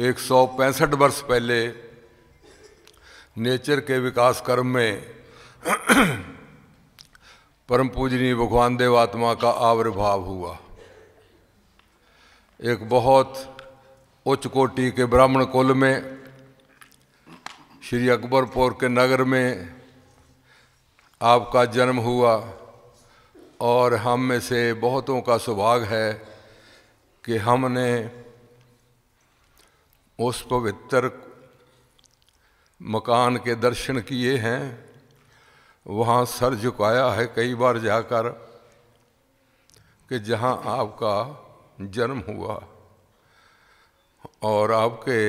एक सौ पैंसठ वर्ष पहले नेचर के विकास कर्म में परम पूजनीय भगवान देव आत्मा का आविर्भाव हुआ एक बहुत उच्च कोटि के ब्राह्मण कुल में श्री अकबरपुर के नगर में आपका जन्म हुआ और हम में से बहुतों का सौभाग्य है कि हमने उस पवित्र मकान के दर्शन किए हैं वहाँ सर झुकाया है कई बार जाकर कि जहाँ आपका जन्म हुआ और आपके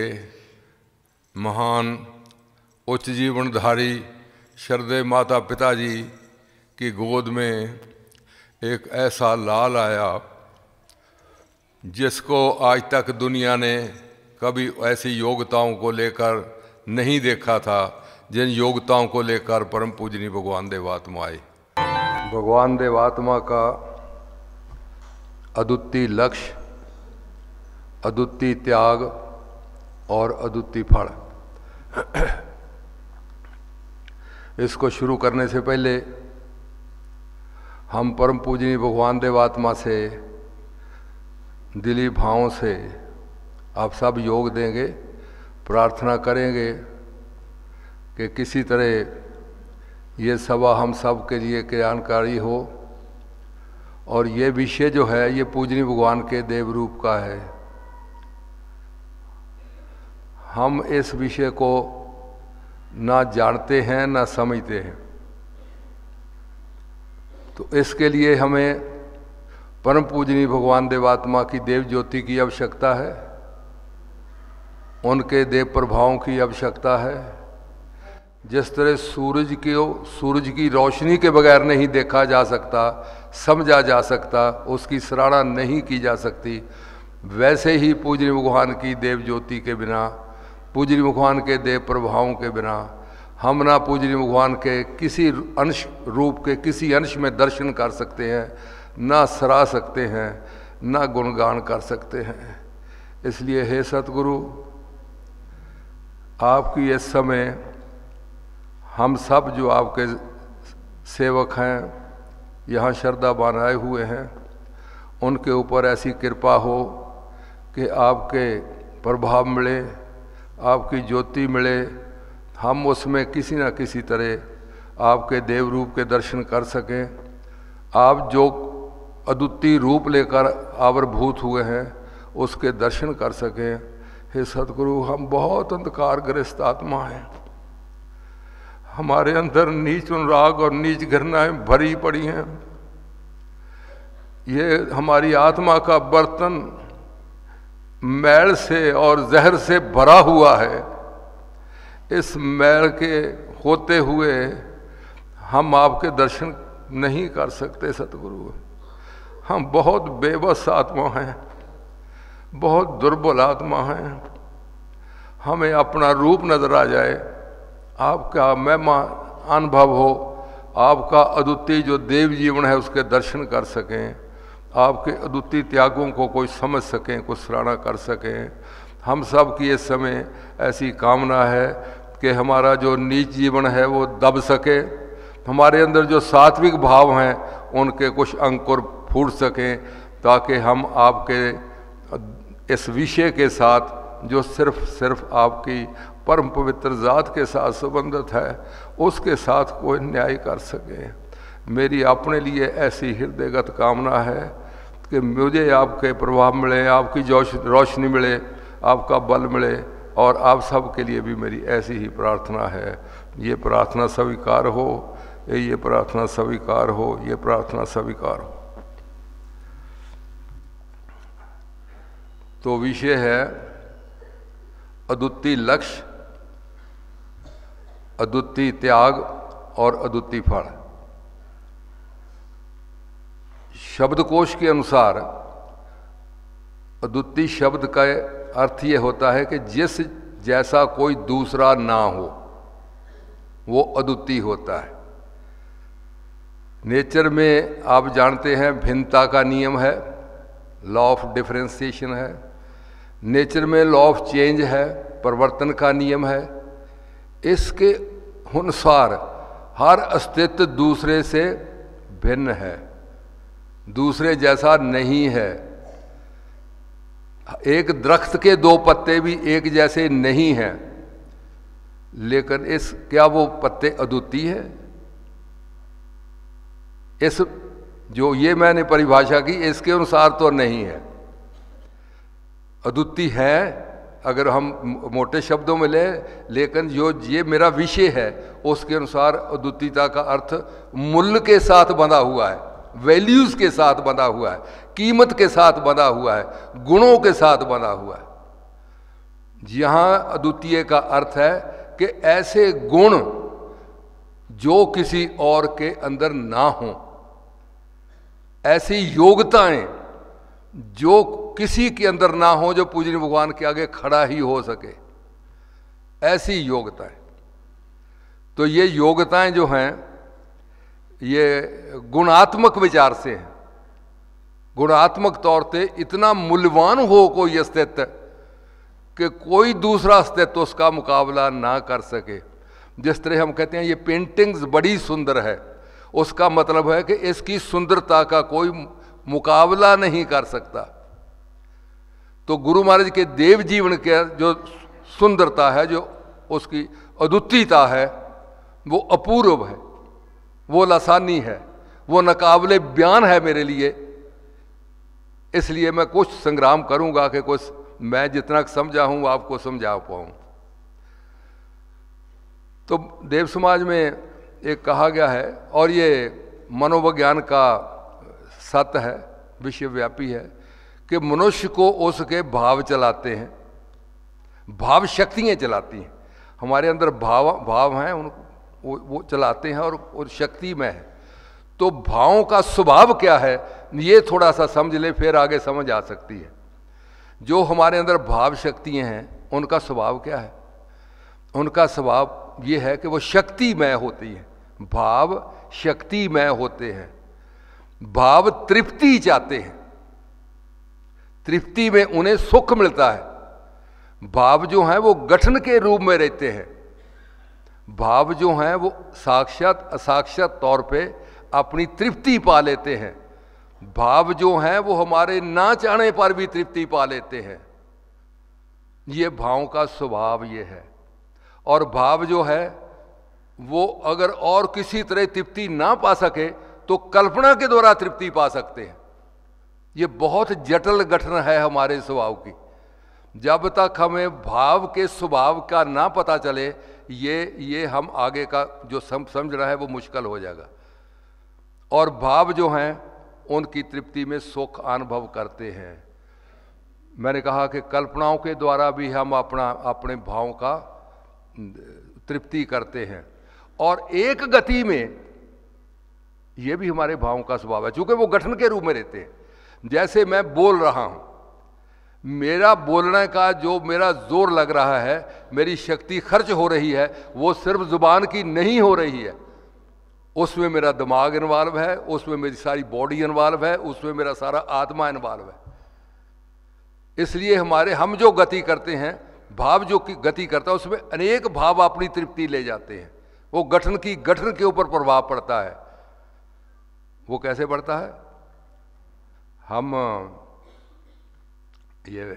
महान उच्च जीवनधारी शरदे माता पिताजी की गोद में एक ऐसा लाल आया जिसको आज तक दुनिया ने कभी ऐसी योग्यताओं को लेकर नहीं देखा था जिन योग्यताओं को लेकर परम पूजनी भगवान देवात्मा आए भगवान देवात्मा का अद्वितीय लक्ष्य अद्वितीय त्याग और अद्वितीय फल इसको शुरू करने से पहले हम परम पूजनी भगवान देवात्मा से दिली भावों से आप सब योग देंगे प्रार्थना करेंगे कि किसी तरह ये सभा हम सब के लिए कल्याणकारी हो और ये विषय जो है ये पूजनी भगवान के देव रूप का है हम इस विषय को ना जानते हैं ना समझते हैं तो इसके लिए हमें परम पूजनी भगवान देवात्मा की देव ज्योति की आवश्यकता है उनके देव प्रभावों की आवश्यकता है जिस तरह सूरज के सूरज की रोशनी के बगैर नहीं देखा जा सकता समझा जा सकता उसकी सराहना नहीं की जा सकती वैसे ही पूजनी भगवान की देव ज्योति के बिना पूजनी भगवान के देव प्रभावों के बिना हम ना पूजनी भगवान के किसी अंश रूप के किसी अंश में दर्शन कर सकते हैं ना सराह सकते हैं ना गुणगान कर सकते हैं इसलिए हे सतगुरु आपकी इस समय हम सब जो आपके सेवक हैं यहाँ श्रद्धा बनाए हुए हैं उनके ऊपर ऐसी कृपा हो कि आपके प्रभाव मिले आपकी ज्योति मिले हम उसमें किसी न किसी तरह आपके देव रूप के दर्शन कर सकें आप जो अद्वितीय रूप लेकर आवरभूत हुए हैं उसके दर्शन कर सकें हे सतगुरु हम बहुत अंधकार ग्रस्त आत्मा हैं हमारे अंदर नीच अनुराग और नीच घृणाएं भरी पड़ी हैं ये हमारी आत्मा का बर्तन मैल से और जहर से भरा हुआ है इस मैल के होते हुए हम आपके दर्शन नहीं कर सकते सतगुरु हम बहुत बेबस आत्मा हैं बहुत दुर्बल आत्मा हैं हमें अपना रूप नजर आ जाए आपका महिमा अनुभव हो आपका अद्वितीय जो देव जीवन है उसके दर्शन कर सकें आपके अद्वितीय त्यागों को कोई समझ सकें कुछ सराहना कर सकें हम सब की इस समय ऐसी कामना है कि हमारा जो नीच जीवन है वो दब सके हमारे अंदर जो सात्विक भाव हैं उनके कुछ अंकुर फूट सकें ताकि हम आपके इस विषय के साथ जो सिर्फ सिर्फ आपकी परम पवित्र ज़ात के साथ संबंधित है उसके साथ कोई न्याय कर सके मेरी अपने लिए ऐसी हृदयगत कामना है कि मुझे आपके प्रभाव मिले आपकी जोश रोशनी मिले आपका बल मिले और आप सब के लिए भी मेरी ऐसी ही प्रार्थना है ये प्रार्थना स्वीकार हो ये प्रार्थना स्वीकार हो ये प्रार्थना स्वीकार हो तो विषय है अद्वितीय लक्ष्य अद्वितीय त्याग और अद्वितीय फल शब्दकोश के अनुसार अद्वितीय शब्द का अर्थ यह होता है कि जिस जैसा कोई दूसरा ना हो वो अद्वितीय होता है नेचर में आप जानते हैं भिन्नता का नियम है लॉ ऑफ डिफ्रेंसिएशन है नेचर में लॉ ऑफ चेंज है परिवर्तन का नियम है इसके अनुसार हर अस्तित्व दूसरे से भिन्न है दूसरे जैसा नहीं है एक दरख्त के दो पत्ते भी एक जैसे नहीं हैं लेकिन इस क्या वो पत्ते अद्वितीय है इस जो ये मैंने परिभाषा की इसके अनुसार तो नहीं है अद्वितीय है अगर हम मोटे शब्दों में लें लेकिन जो ये मेरा विषय है उसके अनुसार अद्वितीयता का अर्थ मूल्य के साथ बंधा हुआ है वैल्यूज़ के साथ बंधा हुआ है कीमत के साथ बंधा हुआ है गुणों के साथ बंधा हुआ है यहाँ अद्वितीय का अर्थ है कि ऐसे गुण जो किसी और के अंदर ना हों ऐसी योग्यताएं जो किसी के अंदर ना हो जो पूजनी भगवान के आगे खड़ा ही हो सके ऐसी योग्यताएं तो ये योग्यताएं जो हैं ये गुणात्मक विचार से हैं गुणात्मक तौर से इतना मूल्यवान हो कोई अस्तित्व कि कोई दूसरा अस्तित्व उसका मुकाबला ना कर सके जिस तरह हम कहते हैं ये पेंटिंग्स बड़ी सुंदर है उसका मतलब है कि इसकी सुंदरता का कोई मुकाबला नहीं कर सकता तो गुरु महाराज के देव जीवन के जो सुंदरता है जो उसकी अद्वितीयता है वो अपूर्व है वो लसानी है वो नकाबले बयान है मेरे लिए इसलिए मैं कुछ संग्राम करूंगा कि कुछ मैं जितना समझा हूं आपको समझा पाऊं तो देव समाज में एक कहा गया है और ये मनोविज्ञान का सत्य है विश्वव्यापी है कि मनुष्य को उसके भाव चलाते हैं भाव शक्तियाँ चलाती हैं हमारे अंदर भाव भाव हैं उनको वो वो चलाते हैं और, और शक्ति में है तो भावों का स्वभाव क्या है ये थोड़ा सा समझ ले फिर आगे समझ आ सकती है जो हमारे अंदर भाव शक्तियाँ हैं उनका स्वभाव क्या है उनका स्वभाव ये है कि वो शक्तिमय होती है भाव शक्तिमय होते हैं भाव तृप्ति चाहते हैं तृप्ति में उन्हें सुख मिलता है भाव जो हैं वो गठन के रूप में रहते हैं भाव जो हैं वो साक्षात असाक्षात तौर पे अपनी तृप्ति पा लेते हैं भाव जो हैं वो हमारे ना चाहने पर भी तृप्ति पा लेते हैं ये भाव का स्वभाव ये है और भाव जो है वो अगर और किसी तरह तृप्ति ना पा सके तो कल्पना के द्वारा तृप्ति पा सकते हैं ये बहुत जटिल गठन है हमारे स्वभाव की जब तक हमें भाव के स्वभाव का ना पता चले ये ये हम आगे का जो सम, समझ रहा है वो मुश्किल हो जाएगा और भाव जो हैं उनकी तृप्ति में सुख अनुभव करते हैं मैंने कहा कि कल्पनाओं के द्वारा भी हम अपना अपने भाव का तृप्ति करते हैं और एक गति में ये भी हमारे भावों का स्वभाव है चूंकि वो गठन के रूप में रहते हैं जैसे मैं बोल रहा हूँ मेरा बोलने का जो मेरा जोर लग रहा है मेरी शक्ति खर्च हो रही है वो सिर्फ ज़ुबान की नहीं हो रही है उसमें मेरा दिमाग इन्वॉल्व है उसमें मेरी सारी बॉडी इन्वॉल्व है उसमें मेरा सारा आत्मा इन्वॉल्व है इसलिए हमारे हम जो गति करते हैं भाव जो की गति करता है उसमें अनेक भाव अपनी तृप्ति ले जाते हैं वो गठन की गठन के ऊपर प्रभाव पड़ता है वो कैसे पड़ता है हम ये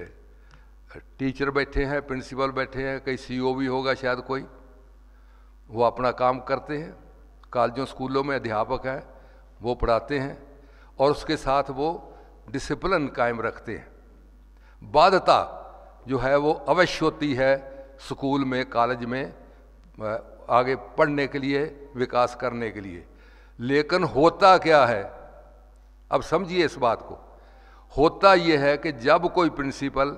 टीचर बैठे हैं प्रिंसिपल बैठे हैं कहीं सीईओ भी होगा शायद कोई वो अपना काम करते हैं कॉलेजों स्कूलों में अध्यापक हैं वो पढ़ाते हैं और उसके साथ वो डिसिप्लिन कायम रखते हैं बाध्यता जो है वो अवश्य होती है स्कूल में कॉलेज में आगे पढ़ने के लिए विकास करने के लिए लेकिन होता क्या है अब समझिए इस बात को होता यह है कि जब कोई प्रिंसिपल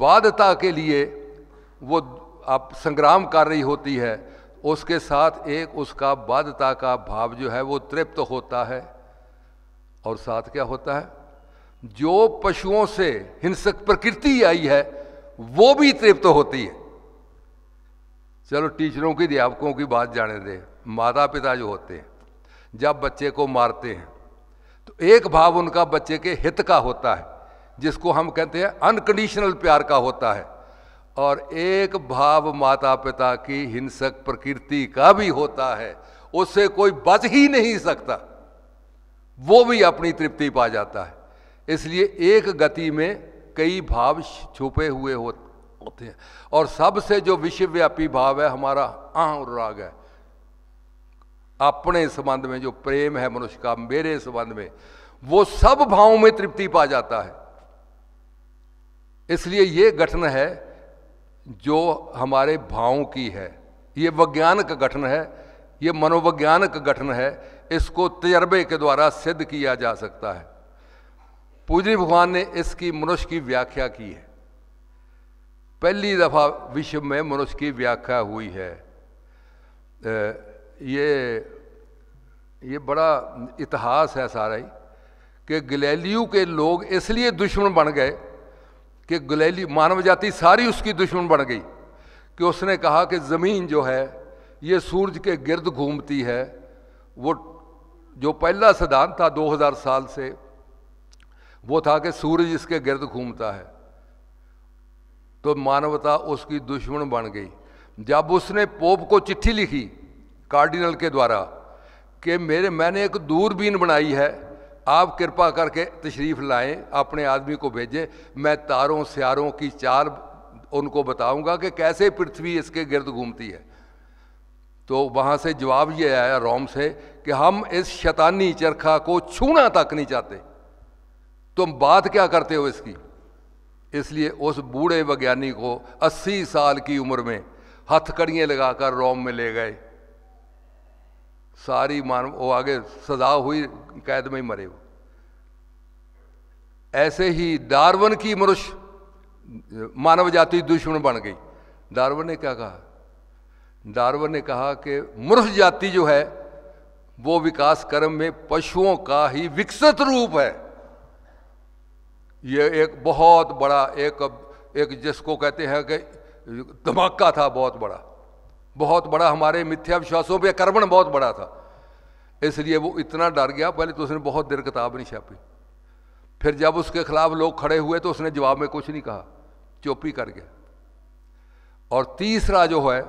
बाध्यता के लिए वो आप संग्राम कर रही होती है उसके साथ एक उसका बाध्यता का भाव जो है वो तृप्त होता है और साथ क्या होता है जो पशुओं से हिंसक प्रकृति आई है वो भी तृप्त होती है चलो टीचरों की अध्यापकों की बात जाने दे माता पिता जो होते हैं जब बच्चे को मारते हैं तो एक भाव उनका बच्चे के हित का होता है जिसको हम कहते हैं अनकंडीशनल प्यार का होता है और एक भाव माता पिता की हिंसक प्रकृति का भी होता है उससे कोई बच ही नहीं सकता वो भी अपनी तृप्ति पा जाता है इसलिए एक गति में कई भाव छुपे हुए होते हैं और सबसे जो विश्वव्यापी भाव है हमारा अह राग है अपने संबंध में जो प्रेम है मनुष्य का मेरे संबंध में वो सब भावों में तृप्ति पा जाता है इसलिए ये गठन है जो हमारे भावों की है ये वैज्ञानिक गठन है ये मनोवैज्ञानिक गठन है इसको तजर्बे के द्वारा सिद्ध किया जा सकता है पूजनी भगवान ने इसकी मनुष्य की व्याख्या की है पहली दफ़ा विश्व में मनुष्य की व्याख्या हुई है ये ये बड़ा इतिहास है सारा ही कि गलेलियो के लोग इसलिए दुश्मन बन गए कि गलेली मानव जाति सारी उसकी दुश्मन बन गई कि उसने कहा कि ज़मीन जो है ये सूरज के गिर्द घूमती है वो जो पहला सिद्धांत था 2000 साल से वो था कि सूरज इसके गिर्द घूमता है तो मानवता उसकी दुश्मन बन गई जब उसने पोप को चिट्ठी लिखी कार्डिनल के द्वारा कि मेरे मैंने एक दूरबीन बनाई है आप कृपा करके तशरीफ़ लाएं अपने आदमी को भेजें मैं तारों सियारों की चाल उनको बताऊंगा कि कैसे पृथ्वी इसके गिर्द घूमती है तो वहाँ से जवाब ये आया रोम से कि हम इस शैतानी चरखा को छूना तक नहीं चाहते तुम बात क्या करते हो इसकी इसलिए उस बूढ़े वैज्ञानिक को 80 साल की उम्र में हथकड़ियाँ लगाकर रोम में ले गए सारी मानव वो आगे सजा हुई कैद में ही मरे वो ऐसे ही डार्वन की मनुष्य मानव जाति दुश्मन बन गई डार्वन ने क्या कहा डार्वन ने कहा कि मनुष्य जाति जो है वो विकास कर्म में पशुओं का ही विकसित रूप है ये एक बहुत बड़ा एक एक जिसको कहते हैं कि धमाका था बहुत बड़ा बहुत बड़ा हमारे मिथ्या विश्वासों पर आक्रमण बहुत बड़ा था इसलिए वो इतना डर गया पहले तो उसने बहुत देर किताब नहीं छापी फिर जब उसके खिलाफ लोग खड़े हुए तो उसने जवाब में कुछ नहीं कहा चौपी कर गया और तीसरा जो है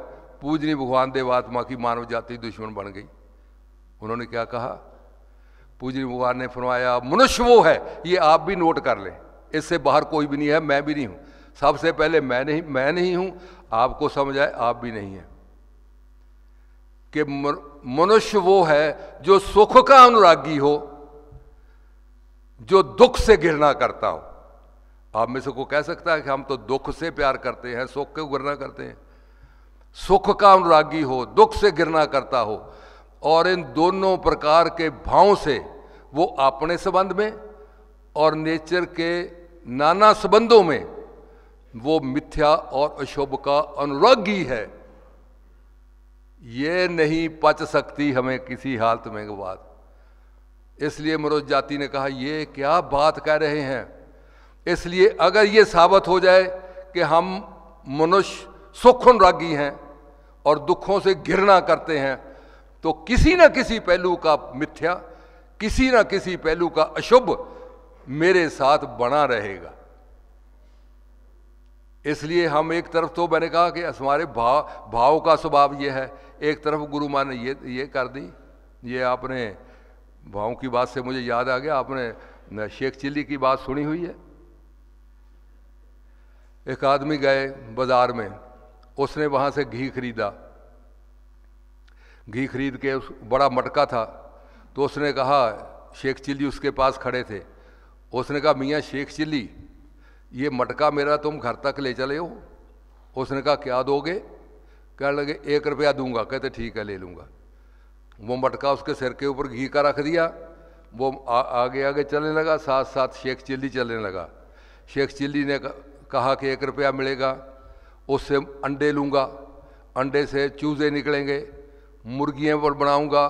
पूजनी भगवान देवात्मा की मानव जाति दुश्मन बन गई उन्होंने क्या कहा पूजनी भगवान ने फरमाया मनुष्य वो है ये आप भी नोट कर लें इससे बाहर कोई भी नहीं है मैं भी नहीं हूँ सबसे पहले मैं नहीं मैं नहीं हूँ आपको समझ आए आप भी नहीं हैं कि मनुष्य वो है जो सुख का अनुरागी हो जो दुख से घृणा करता हो आप में से को कह सकता है कि हम तो दुख से प्यार करते हैं सुख को घृणा करते हैं सुख का अनुरागी हो दुख से घृणा करता हो और इन दोनों प्रकार के भावों से वो अपने संबंध में और नेचर के नाना संबंधों में वो मिथ्या और अशुभ का अनुरागी है ये नहीं पच सकती हमें किसी हालत में वो बात इसलिए मरोज जाति ने कहा ये क्या बात कह रहे हैं इसलिए अगर ये साबित हो जाए कि हम मनुष्य सुखन रागी हैं और दुखों से घृणा करते हैं तो किसी न किसी पहलू का मिथ्या किसी न किसी पहलू का अशुभ मेरे साथ बना रहेगा इसलिए हम एक तरफ तो मैंने कहा कि हमारे भाव भाव का स्वभाव ये है एक तरफ गुरु माँ ने ये ये कर दी ये आपने भाव की बात से मुझे याद आ गया आपने शेख चिल्ली की बात सुनी हुई है एक आदमी गए बाज़ार में उसने वहाँ से घी खरीदा घी खरीद के उस बड़ा मटका था तो उसने कहा शेख चिल्ली उसके पास खड़े थे उसने कहा मियाँ शेख चिल्ली ये मटका मेरा तुम घर तक ले चले हो उसने कहा क्या दोगे कह लगे एक रुपया दूंगा कहते ठीक है ले लूँगा वो मटका उसके सिर के ऊपर घी का रख दिया वो आ, आगे आगे चलने लगा साथ साथ शेख चिल्ली चलने लगा शेख चिल्ली ने कहा कि एक रुपया मिलेगा उससे अंडे लूँगा अंडे से चूजे निकलेंगे मुर्गियाँ पर बनाऊँगा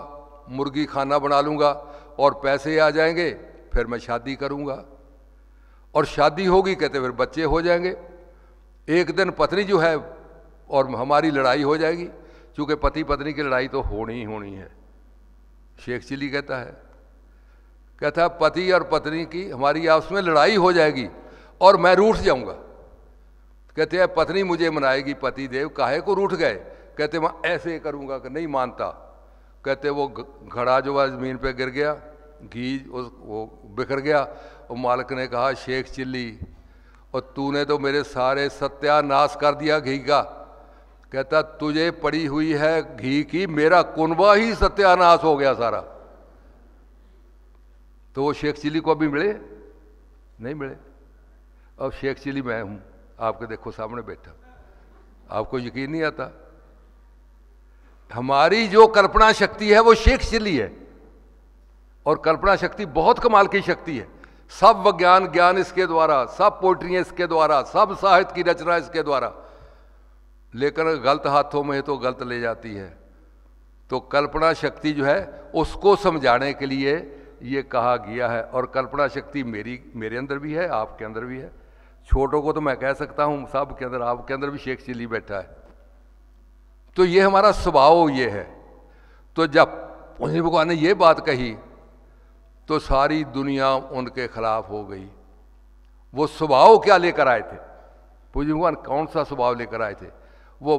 मुर्गी खाना बना लूँगा और पैसे आ जाएंगे फिर मैं शादी करूँगा और शादी होगी कहते फिर बच्चे हो जाएंगे एक दिन पत्नी जो है और हमारी लड़ाई हो जाएगी क्योंकि पति पत्नी की लड़ाई तो होनी ही होनी है शेख चिली कहता है कहता है पति और पत्नी की हमारी आपस में लड़ाई हो जाएगी और मैं रूठ जाऊंगा कहते हैं पत्नी मुझे मनाएगी पति देव काहे को रूठ गए कहते मैं ऐसे करूंगा कि नहीं मानता कहते वो घड़ा जो है ज़मीन पे गिर गया घी उस वो बिखर गया और मालिक ने कहा शेख चिल्ली और तूने तो मेरे सारे सत्यानाश कर दिया घी का कहता तुझे पड़ी हुई है घी की मेरा कुनबा ही सत्यानाश हो गया सारा तो वो शेख चिल्ली को अभी मिले नहीं मिले अब शेख चिल्ली मैं हूं आपके देखो सामने बैठा आपको यकीन नहीं आता हमारी जो कल्पना शक्ति है वो शेख चिल्ली है और कल्पना शक्ति बहुत कमाल की शक्ति है सब ज्ञान ज्ञान इसके द्वारा सब पोइट्रियाँ इसके द्वारा सब साहित्य की रचना इसके द्वारा लेकिन गलत हाथों में तो गलत ले जाती है तो कल्पना शक्ति जो है उसको समझाने के लिए ये कहा गया है और कल्पना शक्ति मेरी मेरे अंदर भी है आपके अंदर भी है छोटों को तो मैं कह सकता हूँ सब के अंदर आपके अंदर भी शेख चिली बैठा है तो ये हमारा स्वभाव ये है तो जब उन्हें भगवान ने ये बात कही तो सारी दुनिया उनके खिलाफ हो गई वो स्वभाव क्या लेकर आए थे पूजी भगवान कौन सा स्वभाव लेकर आए थे वो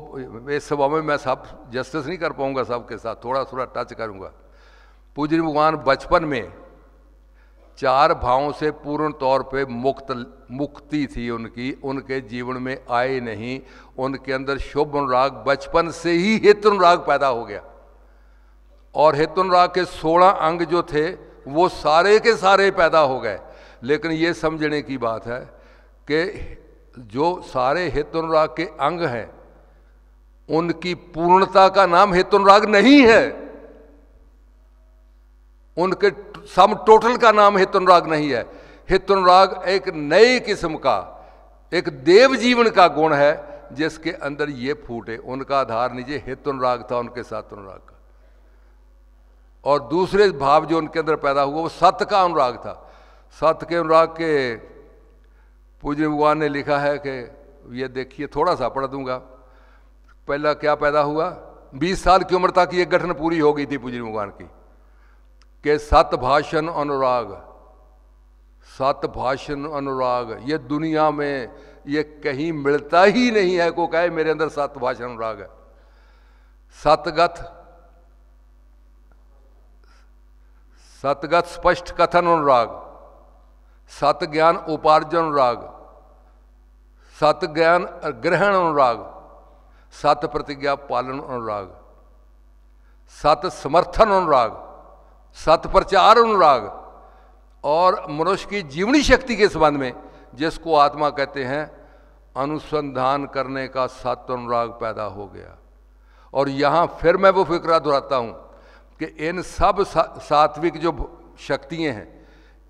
इस स्वभाव में मैं सब जस्टिस नहीं कर पाऊंगा सबके साथ थोड़ा थोड़ा टच करूंगा पूजनी भगवान बचपन में चार भावों से पूर्ण तौर पे मुक्त मुक्ति थी उनकी उनके जीवन में आए नहीं उनके अंदर शुभ अनुराग बचपन से ही हित अनुराग पैदा हो गया और हित अनुराग के सोलह अंग जो थे वो सारे के सारे पैदा हो गए लेकिन ये समझने की बात है कि जो सारे अनुराग के अंग हैं उनकी पूर्णता का नाम अनुराग नहीं है उनके सम टोटल का नाम अनुराग नहीं है अनुराग एक नए किस्म का एक देव जीवन का गुण है जिसके अंदर ये फूटे उनका आधार नीचे अनुराग था उनके साथ अनुराग का और दूसरे भाव जो उनके अंदर पैदा हुआ वो सत्य का अनुराग था सत्य के अनुराग के पूज्य भगवान ने लिखा है कि ये देखिए थोड़ा सा पढ़ दूंगा पहला क्या पैदा हुआ बीस साल की उम्र तक ये गठन पूरी हो गई थी पूज्य भगवान की के सत भाषण अनुराग सत भाषण अनुराग ये दुनिया में ये कहीं मिलता ही नहीं है को कहे मेरे अंदर सत भाषण अनुराग है सतगत सतगत स्पष्ट कथन अनुराग सत ज्ञान उपार्जन अनुराग सत ज्ञान ग्रहण अनुराग सत प्रतिज्ञा पालन अनुराग सत समर्थन अनुराग सत प्रचार अनुराग और मनुष्य की जीवनी शक्ति के संबंध में जिसको आत्मा कहते हैं अनुसंधान करने का सत अनुराग पैदा हो गया और यहाँ फिर मैं वो फिक्रा दोहराता हूँ कि इन सब सात्विक जो शक्तियाँ हैं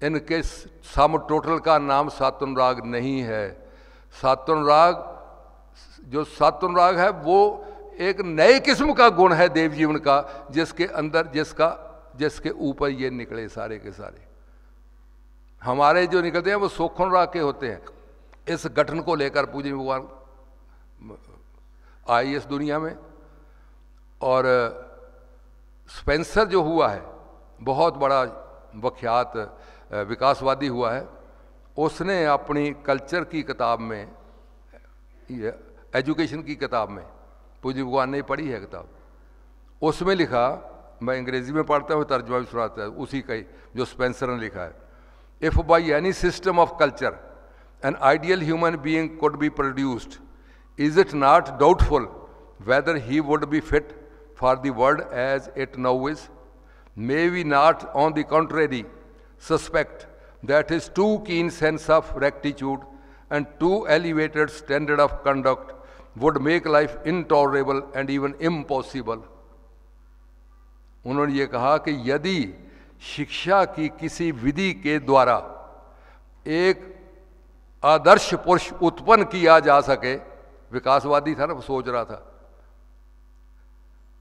इनके सम टोटल का नाम सातुन राग नहीं है सातुन राग जो सातुन राग है वो एक नए किस्म का गुण है देव जीवन का जिसके अंदर जिसका जिसके ऊपर ये निकले सारे के सारे हमारे जो निकलते हैं वो सोखन राग के होते हैं इस गठन को लेकर पूज्य भगवान आई इस दुनिया में और स्पेंसर जो हुआ है बहुत बड़ा विख्यात विकासवादी हुआ है उसने अपनी कल्चर की किताब में एजुकेशन की किताब में पूज्य भगवान ने पढ़ी है किताब उसमें लिखा मैं अंग्रेजी में पढ़ता हूँ तर्जुमा भी सुनाता है उसी का ही जो स्पेंसर ने लिखा है if by any system of culture an ideal human being could be produced is it not doubtful whether he would be fit for the world as it now is, may we not, on the contrary, suspect that his too keen sense of rectitude and too elevated standard of conduct would make life intolerable and even impossible. उन्होंने ये कहा कि यदि शिक्षा की किसी विधि के द्वारा एक आदर्श पुरुष उत्पन्न किया जा सके विकासवादी था ना वो सोच रहा था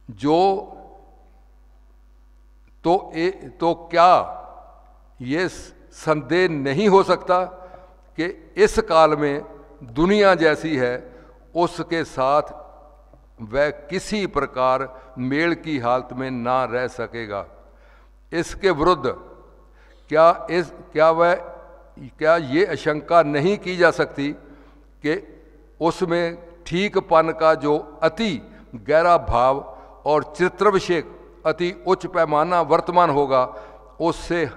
जो तो ए, तो क्या ये संदेह नहीं हो सकता कि इस काल में दुनिया जैसी है उसके साथ वह किसी प्रकार मेल की हालत में ना रह सकेगा इसके विरुद्ध क्या इस क्या वह क्या ये आशंका नहीं की जा सकती कि उसमें ठीकपन का जो अति गहरा भाव और चित्राभिषेक अति उच्च पैमाना वर्तमान होगा उससे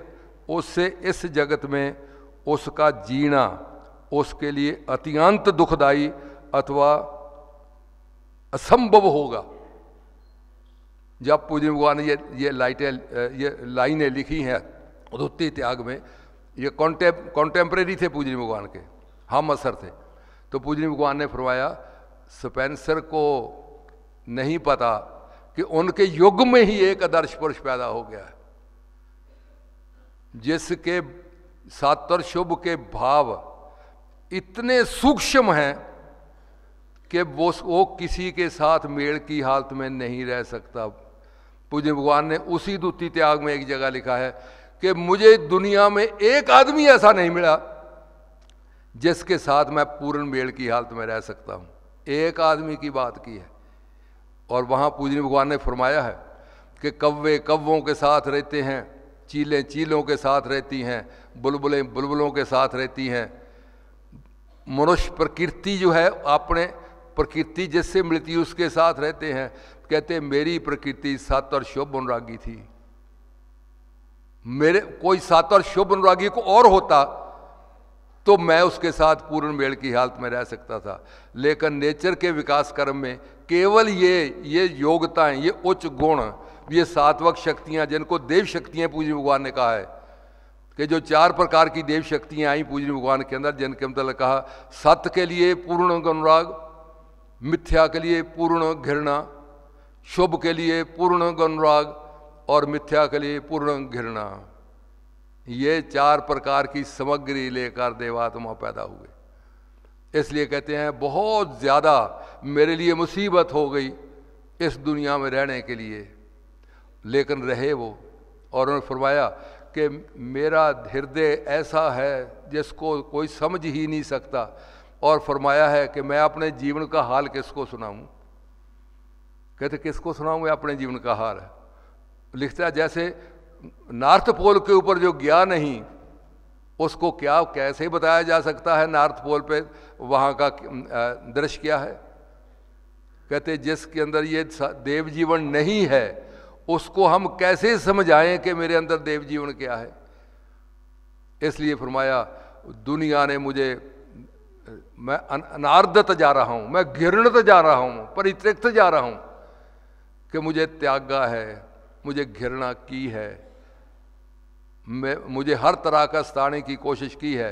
उससे इस जगत में उसका जीना उसके लिए अत्यंत दुखदायी अथवा असंभव होगा जब पूजन भगवान ये ये लाइटें ये लाइनें लिखी हैं उदुत्ती त्याग में ये कॉन्टेम कॉन्टेम्प्रेरी थे पूजनी भगवान के हम असर थे तो पूजनी भगवान ने फरमाया स्पेंसर को नहीं पता कि उनके युग में ही एक आदर्श पुरुष पैदा हो गया जिसके सातर शुभ के भाव इतने सूक्ष्म हैं कि वो वो किसी के साथ मेल की हालत में नहीं रह सकता पूज्य भगवान ने उसी द्वितीय त्याग में एक जगह लिखा है कि मुझे दुनिया में एक आदमी ऐसा नहीं मिला जिसके साथ मैं पूर्ण मेल की हालत में रह सकता हूँ एक आदमी की बात की है और वहाँ पूजनी भगवान ने फरमाया है कि कव्वे कव्वों के साथ रहते हैं चीलें चीलों के साथ रहती हैं बुलबुलें बुलबुलों के साथ रहती हैं मनुष्य प्रकृति जो है अपने प्रकृति जिससे मिलती उसके साथ रहते हैं कहते मेरी प्रकृति और शुभ अनुरागी थी मेरे कोई और शुभ अनुरागी को और होता तो मैं उसके साथ पूर्ण मेल की हालत में रह सकता था लेकिन नेचर के विकास कर्म में केवल ये ये योग्यताएं ये उच्च गुण ये सात्वक शक्तियाँ जिनको देव शक्तियाँ पूज्य भगवान ने कहा है कि जो चार प्रकार की देव शक्तियाँ आई पूज्य भगवान के अंदर जिनके मतलब कहा सत्य के लिए पूर्ण अनुराग मिथ्या के लिए पूर्ण घृणा शुभ के लिए पूर्ण अनुराग और मिथ्या के लिए पूर्ण घृणा ये चार प्रकार की सामग्री लेकर देवात्मा पैदा हुए इसलिए कहते हैं बहुत ज़्यादा मेरे लिए मुसीबत हो गई इस दुनिया में रहने के लिए लेकिन रहे वो और उन्होंने फरमाया कि मेरा हृदय ऐसा है जिसको कोई समझ ही नहीं सकता और फरमाया है कि मैं अपने जीवन का हाल किसको सुनाऊं कहते किसको सुनाऊं मैं अपने जीवन का हाल लिखता है जैसे नॉर्थ पोल के ऊपर जो गया नहीं उसको क्या कैसे बताया जा सकता है नॉर्थ पोल पे वहाँ का दृश्य क्या है कहते जिसके अंदर ये देव जीवन नहीं है उसको हम कैसे समझाएं कि मेरे अंदर देव जीवन क्या है इसलिए फरमाया दुनिया ने मुझे मैं अनार्दत जा रहा हूँ मैं घृणत जा रहा हूँ परित्रिक्त जा रहा हूँ कि मुझे त्यागा है मुझे घृणा की है मैं मुझे हर तरह का सताने की कोशिश की है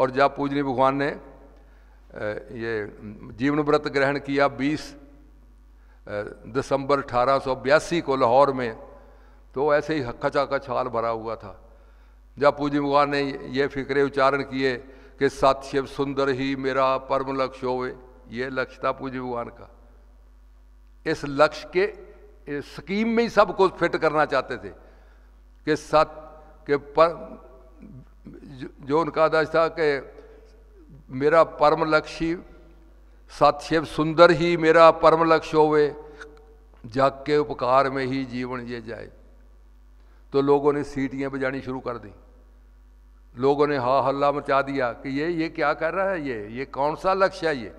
और जब पूजनी भगवान ने ये जीवन व्रत ग्रहण किया 20 दिसंबर अठारह को लाहौर में तो ऐसे ही हक्का का छाल भरा हुआ था जब पूजनी भगवान ने ये फिक्रे उच्चारण किए कि सत शिव सुंदर ही मेरा परम लक्ष्य होवे ये लक्ष्य था पूज्य भगवान का इस लक्ष्य के स्कीम में ही सब कुछ फिट करना चाहते थे कि सत कि पर जो उनका आदेश था कि मेरा परम लक्ष्य सत शिव सुंदर ही मेरा परम लक्ष्य होवे जग के उपकार में ही जीवन ये जाए तो लोगों ने सीटियाँ बजानी शुरू कर दी लोगों ने हा हल्ला मचा दिया कि ये ये क्या कर रहा है ये ये कौन सा लक्ष्य है ये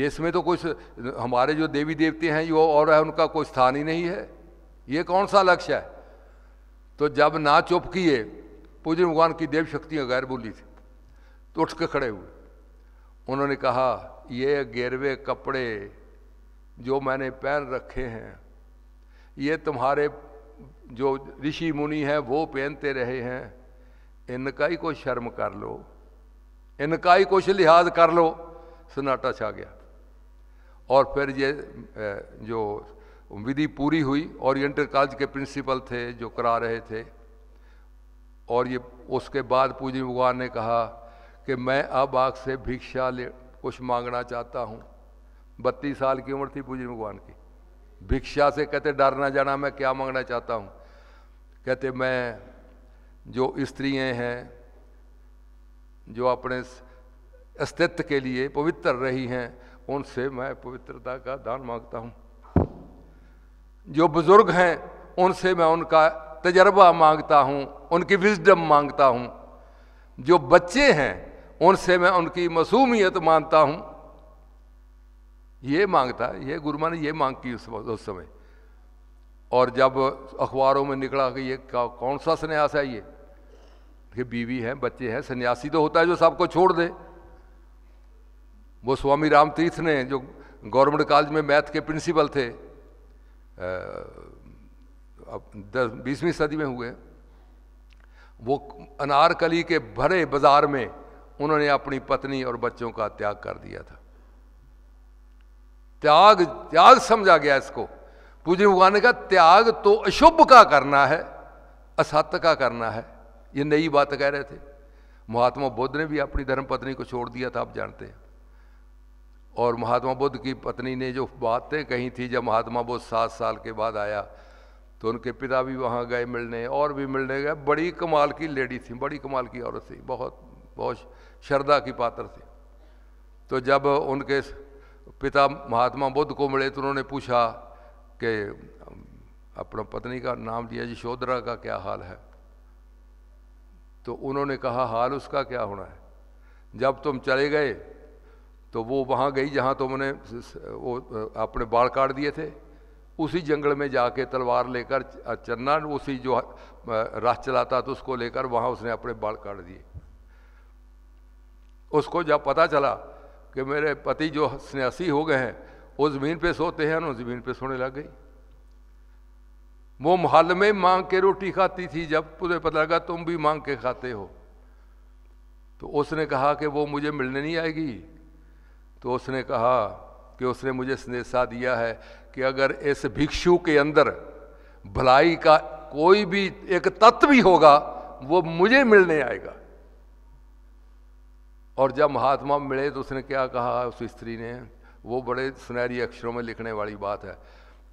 ये इसमें तो कुछ हमारे जो देवी देवते हैं वो और है उनका कोई स्थान ही नहीं है ये कौन सा लक्ष्य है तो जब ना चुप किए पूजन भगवान की देव शक्तियाँ गैर बोली थी तो उठ के खड़े हुए उन्होंने कहा ये गेरवे कपड़े जो मैंने पहन रखे हैं ये तुम्हारे जो ऋषि मुनि हैं वो पहनते रहे हैं इनका ही कोई शर्म कर लो इनका ही कुछ लिहाज कर लो सन्नाटा छा गया और फिर ये जो विधि पूरी हुई ओरिएंटल कॉलेज के प्रिंसिपल थे जो करा रहे थे और ये उसके बाद पूजी भगवान ने कहा कि मैं अब आग से भिक्षा ले कुछ मांगना चाहता हूँ बत्तीस साल की उम्र थी पूजी भगवान की भिक्षा से कहते डरना जाना मैं क्या मांगना चाहता हूँ कहते मैं जो स्त्रियाँ हैं जो अपने अस्तित्व के लिए पवित्र रही हैं उनसे मैं पवित्रता का दान मांगता हूँ जो बुज़ुर्ग हैं उनसे मैं उनका तजर्बा मांगता हूँ उनकी विजडम मांगता हूँ जो बच्चे हैं उनसे मैं उनकी मसूमियत मानता हूँ ये मांगता ये गुरुमा ने ये मांग की उस उस समय और जब अखबारों में निकला कि ये कौन सा सन्यास है ये कि बीवी है बच्चे हैं सन्यासी तो होता है जो सबको छोड़ दे वो स्वामी रामतीर्थ ने जो गवर्नमेंट कॉलेज में मैथ के प्रिंसिपल थे दस बीसवीं सदी में हुए वो अनारकली के भरे बाजार में उन्होंने अपनी पत्नी और बच्चों का त्याग कर दिया था त्याग त्याग समझा गया इसको पूजन भगवान ने कहा त्याग तो अशुभ का करना है असत्य का करना है ये नई बात कह रहे थे महात्मा बुद्ध ने भी अपनी धर्म पत्नी को छोड़ दिया था आप जानते हैं और महात्मा बुद्ध की पत्नी ने जो बातें कही थी जब महात्मा बुद्ध सात साल के बाद आया तो उनके पिता भी वहाँ गए मिलने और भी मिलने गए बड़ी कमाल की लेडी थी बड़ी कमाल की औरत थी बहुत बहुत श्रद्धा की पात्र थी तो जब उनके पिता महात्मा बुद्ध को मिले तो उन्होंने पूछा कि अपना पत्नी का नाम लिया यशोधरा का क्या हाल है तो उन्होंने कहा हाल उसका क्या होना है जब तुम चले गए तो वो वहाँ गई जहाँ तो वो अपने बाल काट दिए थे उसी जंगल में जाके तलवार लेकर चन्ना उसी जो राह चलाता तो उसको लेकर वहाँ उसने अपने बाल काट दिए उसको जब पता चला कि मेरे पति जो सन्यासी हो गए हैं वो ज़मीन पे सोते हैं और ज़मीन पे सोने लग गई वो महल में मांग के रोटी खाती थी जब तुझे पता लगा तुम भी मांग के खाते हो तो उसने कहा कि वो मुझे मिलने नहीं आएगी तो उसने कहा कि उसने मुझे संदेशा दिया है कि अगर इस भिक्षु के अंदर भलाई का कोई भी एक तत्व भी होगा वो मुझे मिलने आएगा और जब महात्मा मिले तो उसने क्या कहा उस स्त्री ने वो बड़े सुनहरी अक्षरों में लिखने वाली बात है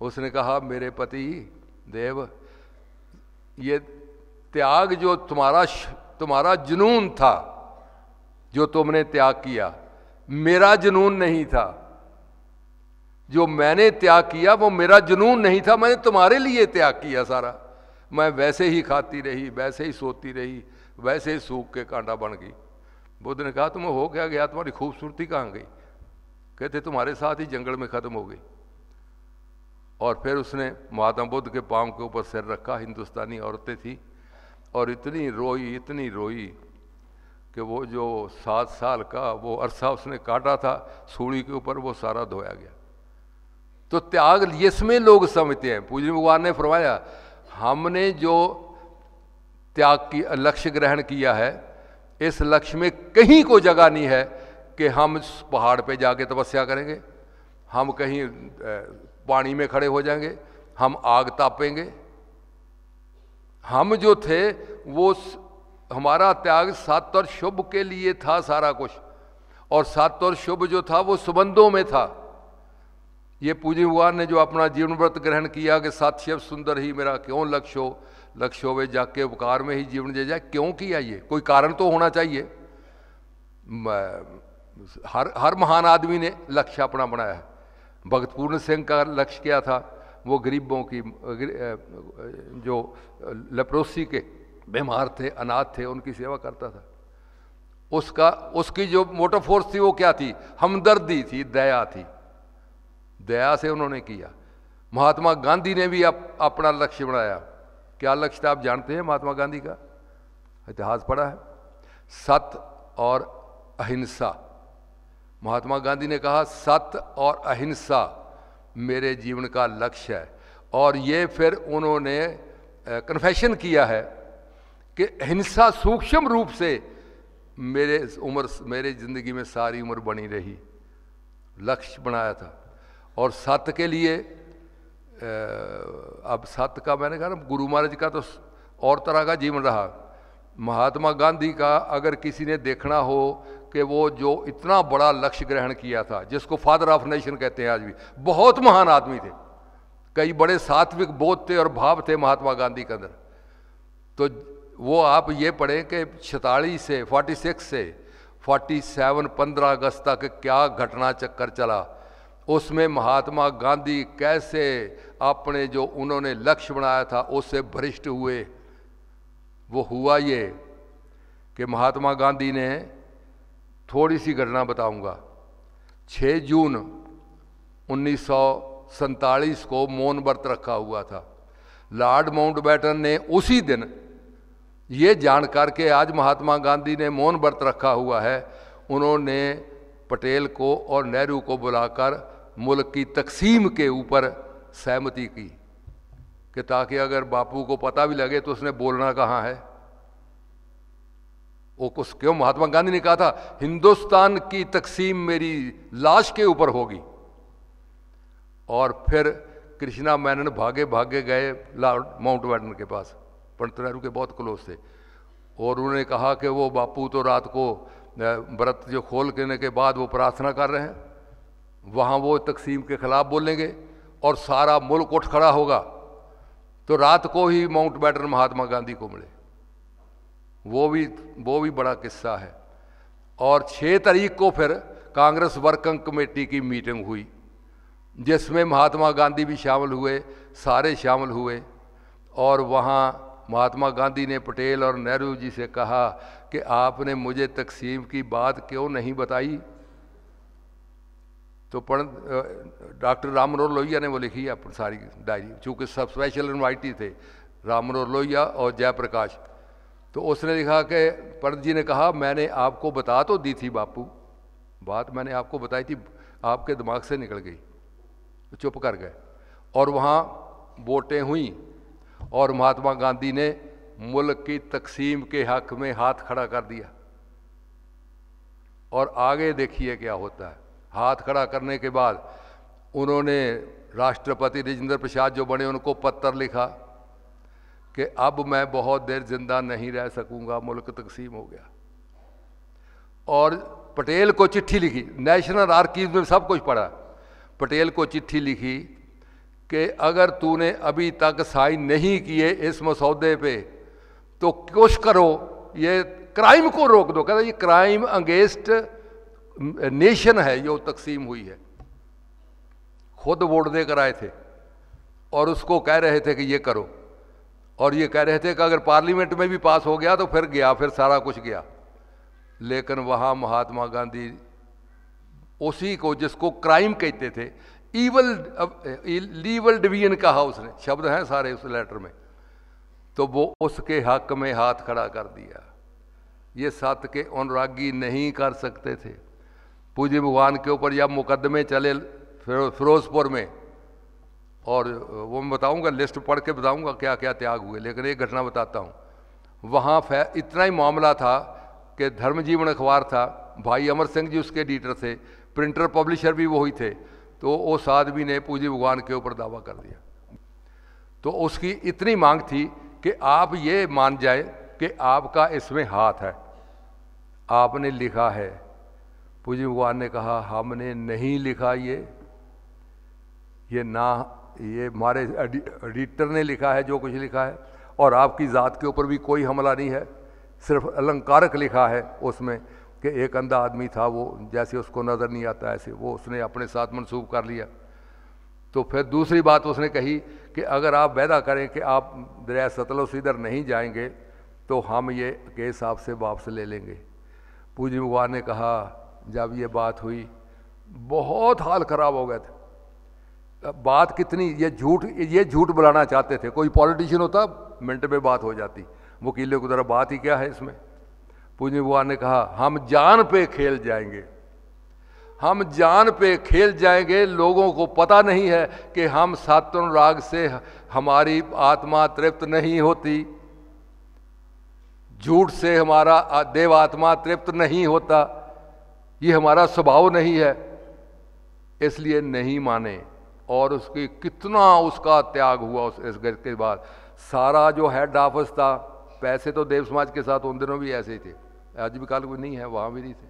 उसने कहा मेरे पति देव ये त्याग जो तुम्हारा तुम्हारा जुनून था जो तुमने त्याग किया मेरा जुनून नहीं था जो मैंने त्याग किया वो मेरा जुनून नहीं था मैंने तुम्हारे लिए त्याग किया सारा मैं वैसे ही खाती रही वैसे ही सोती रही वैसे ही सूख के कांटा बन गई बुद्ध ने कहा तुम्हें हो क्या गया तुम्हारी खूबसूरती कहाँ गई कहते तुम्हारे साथ ही जंगल में ख़त्म हो गई और फिर उसने महात्मा बुद्ध के पाँव के ऊपर सिर रखा हिंदुस्तानी औरतें थी और इतनी रोई इतनी रोई कि वो जो सात साल का वो अरसा उसने काटा था सूढ़ी के ऊपर वो सारा धोया गया तो त्याग इसमें लोग समझते हैं पूजनी भगवान ने फरमाया हमने जो त्याग की लक्ष्य ग्रहण किया है इस लक्ष्य में कहीं को जगह नहीं है कि हम पहाड़ पे जाके तपस्या करेंगे हम कहीं पानी में खड़े हो जाएंगे हम आग तापेंगे हम जो थे वो हमारा त्याग सत और शुभ के लिए था सारा कुछ और सत्य और शुभ जो था वो सुबंधों में था ये पूजी भगवान ने जो अपना जीवन व्रत ग्रहण किया कि सत शिव सुंदर ही मेरा क्यों लक्ष्य हो लक्ष्य हो वे जाके उपकार में ही जीवन दे जाए क्यों किया ये कोई कारण तो होना चाहिए हर हर महान आदमी ने लक्ष्य अपना बनाया है भगत पूर्ण सिंह का लक्ष्य क्या था वो गरीबों की जो लप्रोसी के बीमार थे अनाथ थे उनकी सेवा करता था उसका उसकी जो मोटर फोर्स थी वो क्या थी हमदर्दी थी दया थी दया से उन्होंने किया महात्मा गांधी ने भी अप, अपना लक्ष्य बनाया क्या लक्ष्य था आप जानते हैं महात्मा गांधी का इतिहास पढ़ा है सत्य और अहिंसा महात्मा गांधी ने कहा सत्य और अहिंसा मेरे जीवन का लक्ष्य है और ये फिर उन्होंने कन्फेशन किया है कि हिंसा सूक्ष्म रूप से मेरे उम्र मेरे ज़िंदगी में सारी उम्र बनी रही लक्ष्य बनाया था और सत्य के लिए अब सत्य का मैंने कहा ना गुरु महाराज का तो और तरह का जीवन रहा महात्मा गांधी का अगर किसी ने देखना हो कि वो जो इतना बड़ा लक्ष्य ग्रहण किया था जिसको फादर ऑफ नेशन कहते हैं आज भी बहुत महान आदमी थे कई बड़े सात्विक बोध थे और भाव थे महात्मा गांधी के अंदर तो वो आप ये पढ़ें कि छतालीस से 46 से 47 पंद्रह अगस्त तक क्या घटना चक्कर चला उसमें महात्मा गांधी कैसे अपने जो उन्होंने लक्ष्य बनाया था उससे भ्रष्ट हुए वो हुआ ये कि महात्मा गांधी ने थोड़ी सी घटना बताऊंगा 6 जून उन्नीस को मौन व्रत रखा हुआ था लॉर्ड माउंटबेटन ने उसी दिन ये जान करके आज महात्मा गांधी ने मौन व्रत रखा हुआ है उन्होंने पटेल को और नेहरू को बुलाकर मुल्क की तकसीम के ऊपर सहमति की कि ताकि अगर बापू को पता भी लगे तो उसने बोलना कहाँ है वो कुछ क्यों महात्मा गांधी ने कहा था हिंदुस्तान की तकसीम मेरी लाश के ऊपर होगी और फिर कृष्णा मैनन भागे भागे गए लॉर्ड माउंट के पास पंडित नेहरू के बहुत क्लोज थे और उन्होंने कहा कि वो बापू तो रात को व्रत जो खोल करने के बाद वो प्रार्थना कर रहे हैं वहाँ वो तकसीम के ख़िलाफ़ बोलेंगे और सारा मुल्क उठ खड़ा होगा तो रात को ही माउंट बैटन महात्मा गांधी को मिले वो भी वो भी बड़ा किस्सा है और छः तारीख को फिर कांग्रेस वर्किंग कमेटी की मीटिंग हुई जिसमें महात्मा गांधी भी शामिल हुए सारे शामिल हुए और वहाँ महात्मा गांधी ने पटेल और नेहरू जी से कहा कि आपने मुझे तकसीम की बात क्यों नहीं बताई तो पंडित डॉक्टर मनोहर लोहिया ने वो लिखी है अपनी सारी डायरी चूँकि सब स्पेशल इन्वाइटी थे मनोहर लोहिया और जयप्रकाश तो उसने लिखा कि पंडित जी ने कहा मैंने आपको बता तो दी थी बापू बात मैंने आपको बताई थी आपके दिमाग से निकल गई चुप कर गए और वहाँ वोटें हुई और महात्मा गांधी ने मुल्क की तकसीम के हक में हाथ खड़ा कर दिया और आगे देखिए क्या होता है हाथ खड़ा करने के बाद उन्होंने राष्ट्रपति राजेंद्र प्रसाद जो बने उनको पत्र लिखा कि अब मैं बहुत देर जिंदा नहीं रह सकूंगा मुल्क तकसीम हो गया और पटेल को चिट्ठी लिखी नेशनल आर्कीव में सब कुछ पढ़ा पटेल को चिट्ठी लिखी कि अगर तूने अभी तक साइन नहीं किए इस मसौदे पे तो कुछ करो ये क्राइम को रोक दो कहता ये क्राइम अगेंस्ट नेशन है जो तकसीम हुई है खुद वोट दे कर आए थे और उसको कह रहे थे कि ये करो और ये कह रहे थे कि अगर पार्लियामेंट में भी पास हो गया तो फिर गया फिर सारा कुछ गया लेकिन वहाँ महात्मा गांधी उसी को जिसको क्राइम कहते थे ईवल लीवल डिवीजन कहा उसने शब्द हैं सारे उस लेटर में तो वो उसके हक में हाथ खड़ा कर दिया ये सत्य के अनुरागी नहीं कर सकते थे पूज्य भगवान के ऊपर जब मुकदमे चले फिरोजपुर में और वो मैं बताऊंगा लिस्ट पढ़ के बताऊंगा क्या क्या त्याग हुए लेकिन एक घटना बताता हूँ वहाँ इतना ही मामला था कि धर्मजीवन अखबार था भाई अमर सिंह जी उसके एडिटर थे प्रिंटर पब्लिशर भी वही थे तो उस आदमी ने पूज्य भगवान के ऊपर दावा कर दिया तो उसकी इतनी मांग थी कि आप ये मान जाए कि आपका इसमें हाथ है आपने लिखा है पूज्य भगवान ने कहा हमने नहीं लिखा ये ये ना ये हमारे एडिटर ने लिखा है जो कुछ लिखा है और आपकी ज़ात के ऊपर भी कोई हमला नहीं है सिर्फ अलंकारक लिखा है उसमें कि एक अंधा आदमी था वो जैसे उसको नज़र नहीं आता ऐसे वो उसने अपने साथ मनसूब कर लिया तो फिर दूसरी बात उसने कही कि अगर आप वैदा करें कि आप दरिया से इधर नहीं जाएंगे तो हम ये केस आपसे वापस ले लेंगे पूजी भगवान ने कहा जब ये बात हुई बहुत हाल ख़राब हो गए थे बात कितनी ये झूठ ये झूठ बुलाना चाहते थे कोई पॉलिटिशियन होता मिनट में बात हो जाती वकीलों को ज़रा बात ही क्या है इसमें पूजनी बुआ ने कहा हम जान पे खेल जाएंगे हम जान पे खेल जाएंगे लोगों को पता नहीं है कि हम सातवन राग से हमारी आत्मा तृप्त नहीं होती झूठ से हमारा देव आत्मा तृप्त नहीं होता ये हमारा स्वभाव नहीं है इसलिए नहीं माने और उसकी कितना उसका त्याग हुआ उस इस गज के बाद सारा जो हेड ऑफिस था पैसे तो देव समाज के साथ उन दिनों भी ऐसे ही थे आज भी काल कोई नहीं है वहाँ भी नहीं थे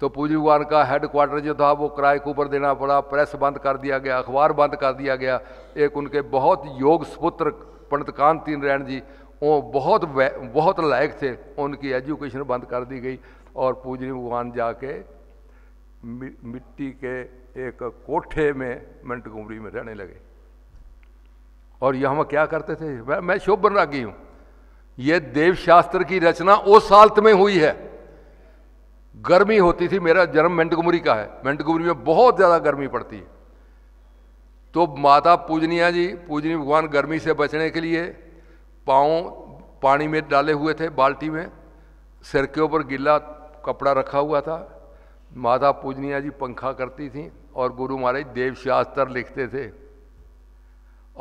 तो पूजी भगवान का हेड क्वार्टर जो था वो किराए के ऊपर देना पड़ा प्रेस बंद कर दिया गया अखबार बंद कर दिया गया एक उनके बहुत योग सपुत्र पंडित कांति नारायण जी वो बहुत बहुत लायक थे उनकी एजुकेशन बंद कर दी गई और पूजनी भगवान जाके मि, मिट्टी के एक कोठे में मंटकुमरी में रहने लगे और यहाँ हम क्या करते थे मैं, मैं शोभ रागी हूँ ये देव शास्त्र की रचना उस साल्त में हुई है गर्मी होती थी मेरा जन्म मेंटकुमरी का है मेंटकुमरी में बहुत ज़्यादा गर्मी पड़ती है तो माता पूजनिया जी पूजनी भगवान गर्मी से बचने के लिए पाँव पानी में डाले हुए थे बाल्टी में सिर के ऊपर गीला कपड़ा रखा हुआ था माता पूजनिया जी पंखा करती थी और गुरु महाराज देव शास्त्र लिखते थे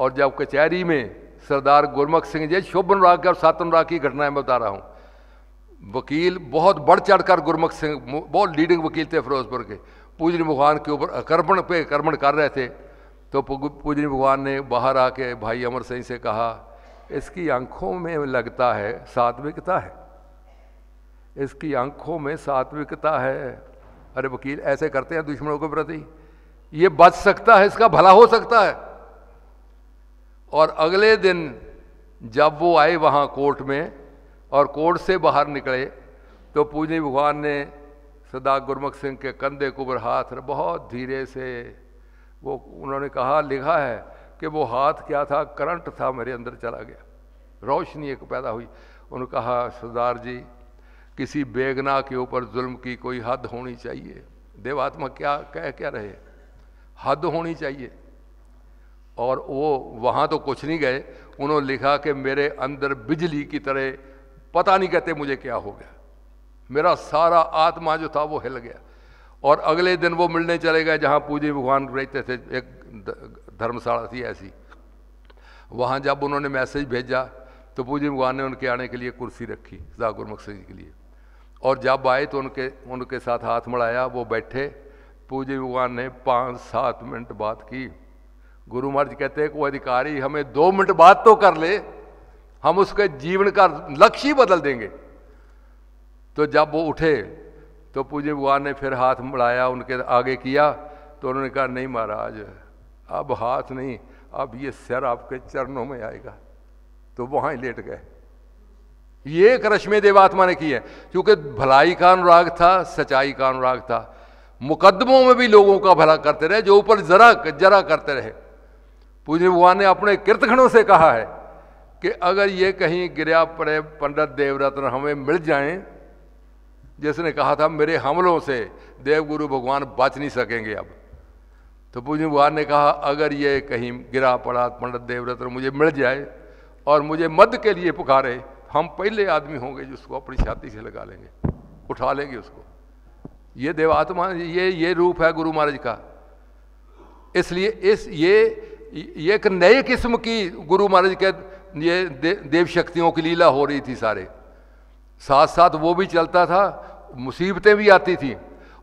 और जब कचहरी में सरदार गुरमुख सिंह जी शोभन राग और सातन राग की घटनाएं बता रहा हूँ वकील बहुत बढ़ चढ़कर गुरमुख सिंह बहुत लीडिंग वकील थे फिरोजपुर के पूजनी भगवान के ऊपर अकर्मण पे कर्मण कर रहे थे तो पूजनी भगवान ने बाहर आके भाई अमर सिंह से कहा इसकी आंखों में लगता है सात्विकता है इसकी आंखों में सात्विकता है अरे वकील ऐसे करते हैं दुश्मनों के प्रति ये बच सकता है इसका भला हो सकता है और अगले दिन जब वो आए वहाँ कोर्ट में और कोर्ट से बाहर निकले तो पूजनी भगवान ने सदा गुरमुख सिंह के कंधे को ऊपर हाथ बहुत धीरे से वो उन्होंने कहा लिखा है कि वो हाथ क्या था करंट था मेरे अंदर चला गया रोशनी एक पैदा हुई उन्होंने कहा सरदार जी किसी बेगना के ऊपर जुल्म की कोई हद होनी चाहिए देवात्मा क्या कह क्या रहे हद होनी चाहिए और वो वहाँ तो कुछ नहीं गए उन्होंने लिखा कि मेरे अंदर बिजली की तरह पता नहीं कहते मुझे क्या हो गया मेरा सारा आत्मा जो था वो हिल गया और अगले दिन वो मिलने चले गए जहाँ पूजी भगवान रहते थे एक धर्मशाला थी ऐसी वहाँ जब उन्होंने मैसेज भेजा तो पूजी भगवान ने उनके आने के लिए कुर्सी रखी जागुर गुरमुख जी के लिए और जब आए तो उनके उनके साथ हाथ मड़ाया वो बैठे पूजी भगवान ने पाँच सात मिनट बात की गुरु महाराज कहते हैं कि वो अधिकारी हमें दो मिनट बाद तो कर ले हम उसके जीवन का लक्ष्य ही बदल देंगे तो जब वो उठे तो पूज्य भगवान ने फिर हाथ बढ़ाया उनके आगे किया तो उन्होंने कहा नहीं महाराज अब हाथ नहीं अब ये सिर आपके चरणों में आएगा तो वहाँ ही लेट गए ये एक रश्मि देवात्मा ने की है क्योंकि भलाई का अनुराग था सच्चाई का अनुराग था मुकदमों में भी लोगों का भला करते रहे जो ऊपर जरा जरा करते रहे पूज्य भगवान ने अपने कीर्तखणों से कहा है कि अगर ये कहीं गिरा पड़े पंडित देवरत्न हमें मिल जाएं जिसने कहा था मेरे हमलों से देवगुरु भगवान बच नहीं सकेंगे अब तो पूज्य भगवान ने कहा अगर ये कहीं गिरा पड़ा पंडित देवरत्न मुझे मिल जाए और मुझे मद के लिए पुकारे हम पहले आदमी होंगे जिसको अपनी छाती से लगा लेंगे उठा लेंगे उसको ये देवात्मा ये ये रूप है गुरु महाराज का इसलिए इस ये ये एक नए किस्म की गुरु महाराज के ये देव शक्तियों की लीला हो रही थी सारे साथ साथ वो भी चलता था मुसीबतें भी आती थी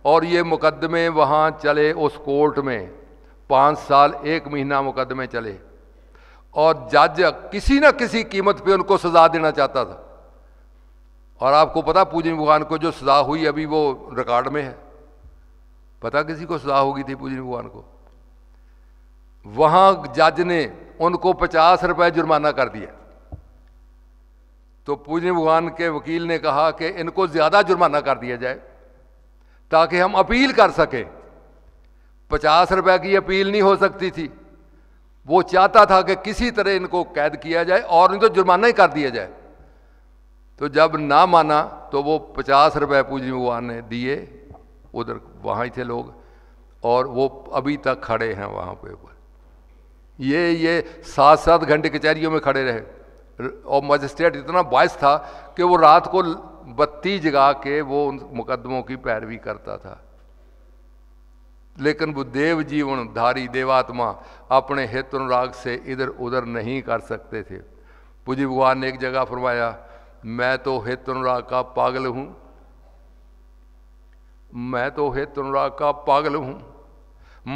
और ये मुकदमे वहाँ चले उस कोर्ट में पाँच साल एक महीना मुकदमे चले और जज किसी न किसी कीमत पे उनको सज़ा देना चाहता था और आपको पता पूजन भगवान को जो सज़ा हुई अभी वो रिकॉर्ड में है पता किसी को सज़ा होगी थी पूजन भगवान को वहां जज ने उनको पचास रुपए जुर्माना कर दिया तो पूजनी भगवान के वकील ने कहा कि इनको ज़्यादा जुर्माना कर दिया जाए ताकि हम अपील कर सके पचास रुपए की अपील नहीं हो सकती थी वो चाहता था कि किसी तरह इनको कैद किया जाए और नहीं तो जुर्माना ही कर दिया जाए तो जब ना माना तो वो पचास रुपए पूजनी भगवान ने दिए उधर वहां ही थे लोग और वो अभी तक खड़े हैं वहां पे ऊपर ये ये सात सात घंटे कचहरियों में खड़े रहे और मजिस्ट्रेट इतना बायस था कि वो रात को बत्ती जगा के वो उन मुकदमों की पैरवी करता था लेकिन वो देव जीवन धारी देवात्मा अपने हित अनुराग से इधर उधर नहीं कर सकते थे पूजी भगवान ने एक जगह फरमाया मैं तो हित अनुराग का पागल हूँ मैं तो हित अनुराग का पागल हूँ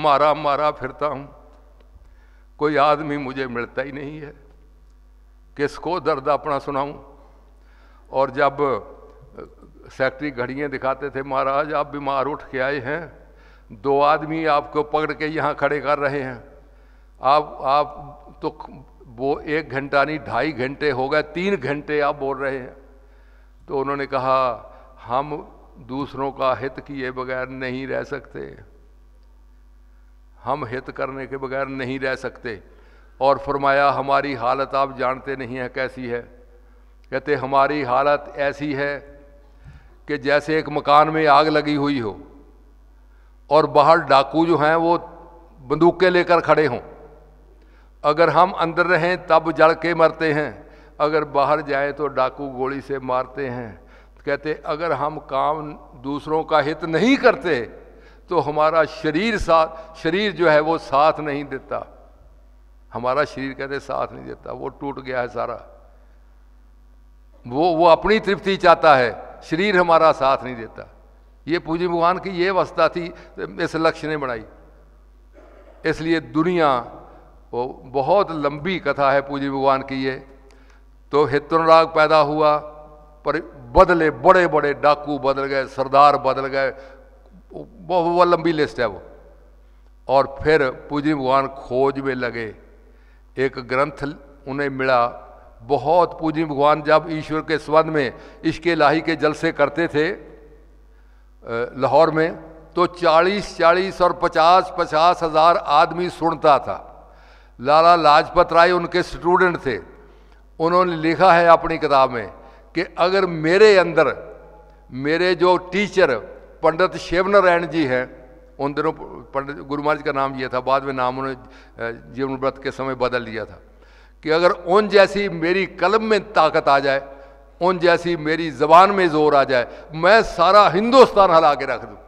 मारा मारा फिरता हूँ कोई आदमी मुझे मिलता ही नहीं है किसको दर्द अपना सुनाऊं और जब सेक्रेटरी घड़ियाँ दिखाते थे महाराज आप बीमार उठ के आए हैं दो आदमी आपको पकड़ के यहाँ खड़े कर रहे हैं आप आप तो वो एक घंटा नहीं ढाई घंटे हो गए तीन घंटे आप बोल रहे हैं तो उन्होंने कहा हम दूसरों का हित किए बगैर नहीं रह सकते हम हित करने के बगैर नहीं रह सकते और फरमाया हमारी हालत आप जानते नहीं है कैसी है कहते हमारी हालत ऐसी है कि जैसे एक मकान में आग लगी हुई हो और बाहर डाकू जो हैं वो बंदूकें लेकर खड़े हों अगर हम अंदर रहें तब जड़ के मरते हैं अगर बाहर जाएं तो डाकू गोली से मारते हैं कहते अगर हम काम दूसरों का हित नहीं करते तो हमारा शरीर साथ शरीर जो है वो साथ नहीं देता हमारा शरीर कहते साथ नहीं देता वो टूट गया है सारा वो वो अपनी तृप्ति चाहता है शरीर हमारा साथ नहीं देता ये पूजी भगवान की ये अवस्था थी इस लक्ष्य ने बनाई इसलिए दुनिया वो बहुत लंबी कथा है पूजी भगवान की ये तो हितुनराग पैदा हुआ पर बदले बड़े बड़े डाकू बदल गए सरदार बदल गए वो वो लंबी लिस्ट है वो और फिर पूजनी भगवान खोज में लगे एक ग्रंथ उन्हें मिला बहुत पूजनी भगवान जब ईश्वर के संबंध में इश्के लाही के जलसे करते थे लाहौर में तो 40 40 और 50 पचास हज़ार आदमी सुनता था लाला लाजपत राय उनके स्टूडेंट थे उन्होंने लिखा है अपनी किताब में कि अगर मेरे अंदर मेरे जो टीचर पंडित शिव नारायण जी हैं उन दिनों पंडित गुरु महाराज का नाम यह था बाद में नाम उन्होंने जीवन व्रत के समय बदल लिया था कि अगर उन जैसी मेरी कलम में ताकत आ जाए उन जैसी मेरी जबान में जोर आ जाए मैं सारा हिंदुस्तान हला के रख दूँ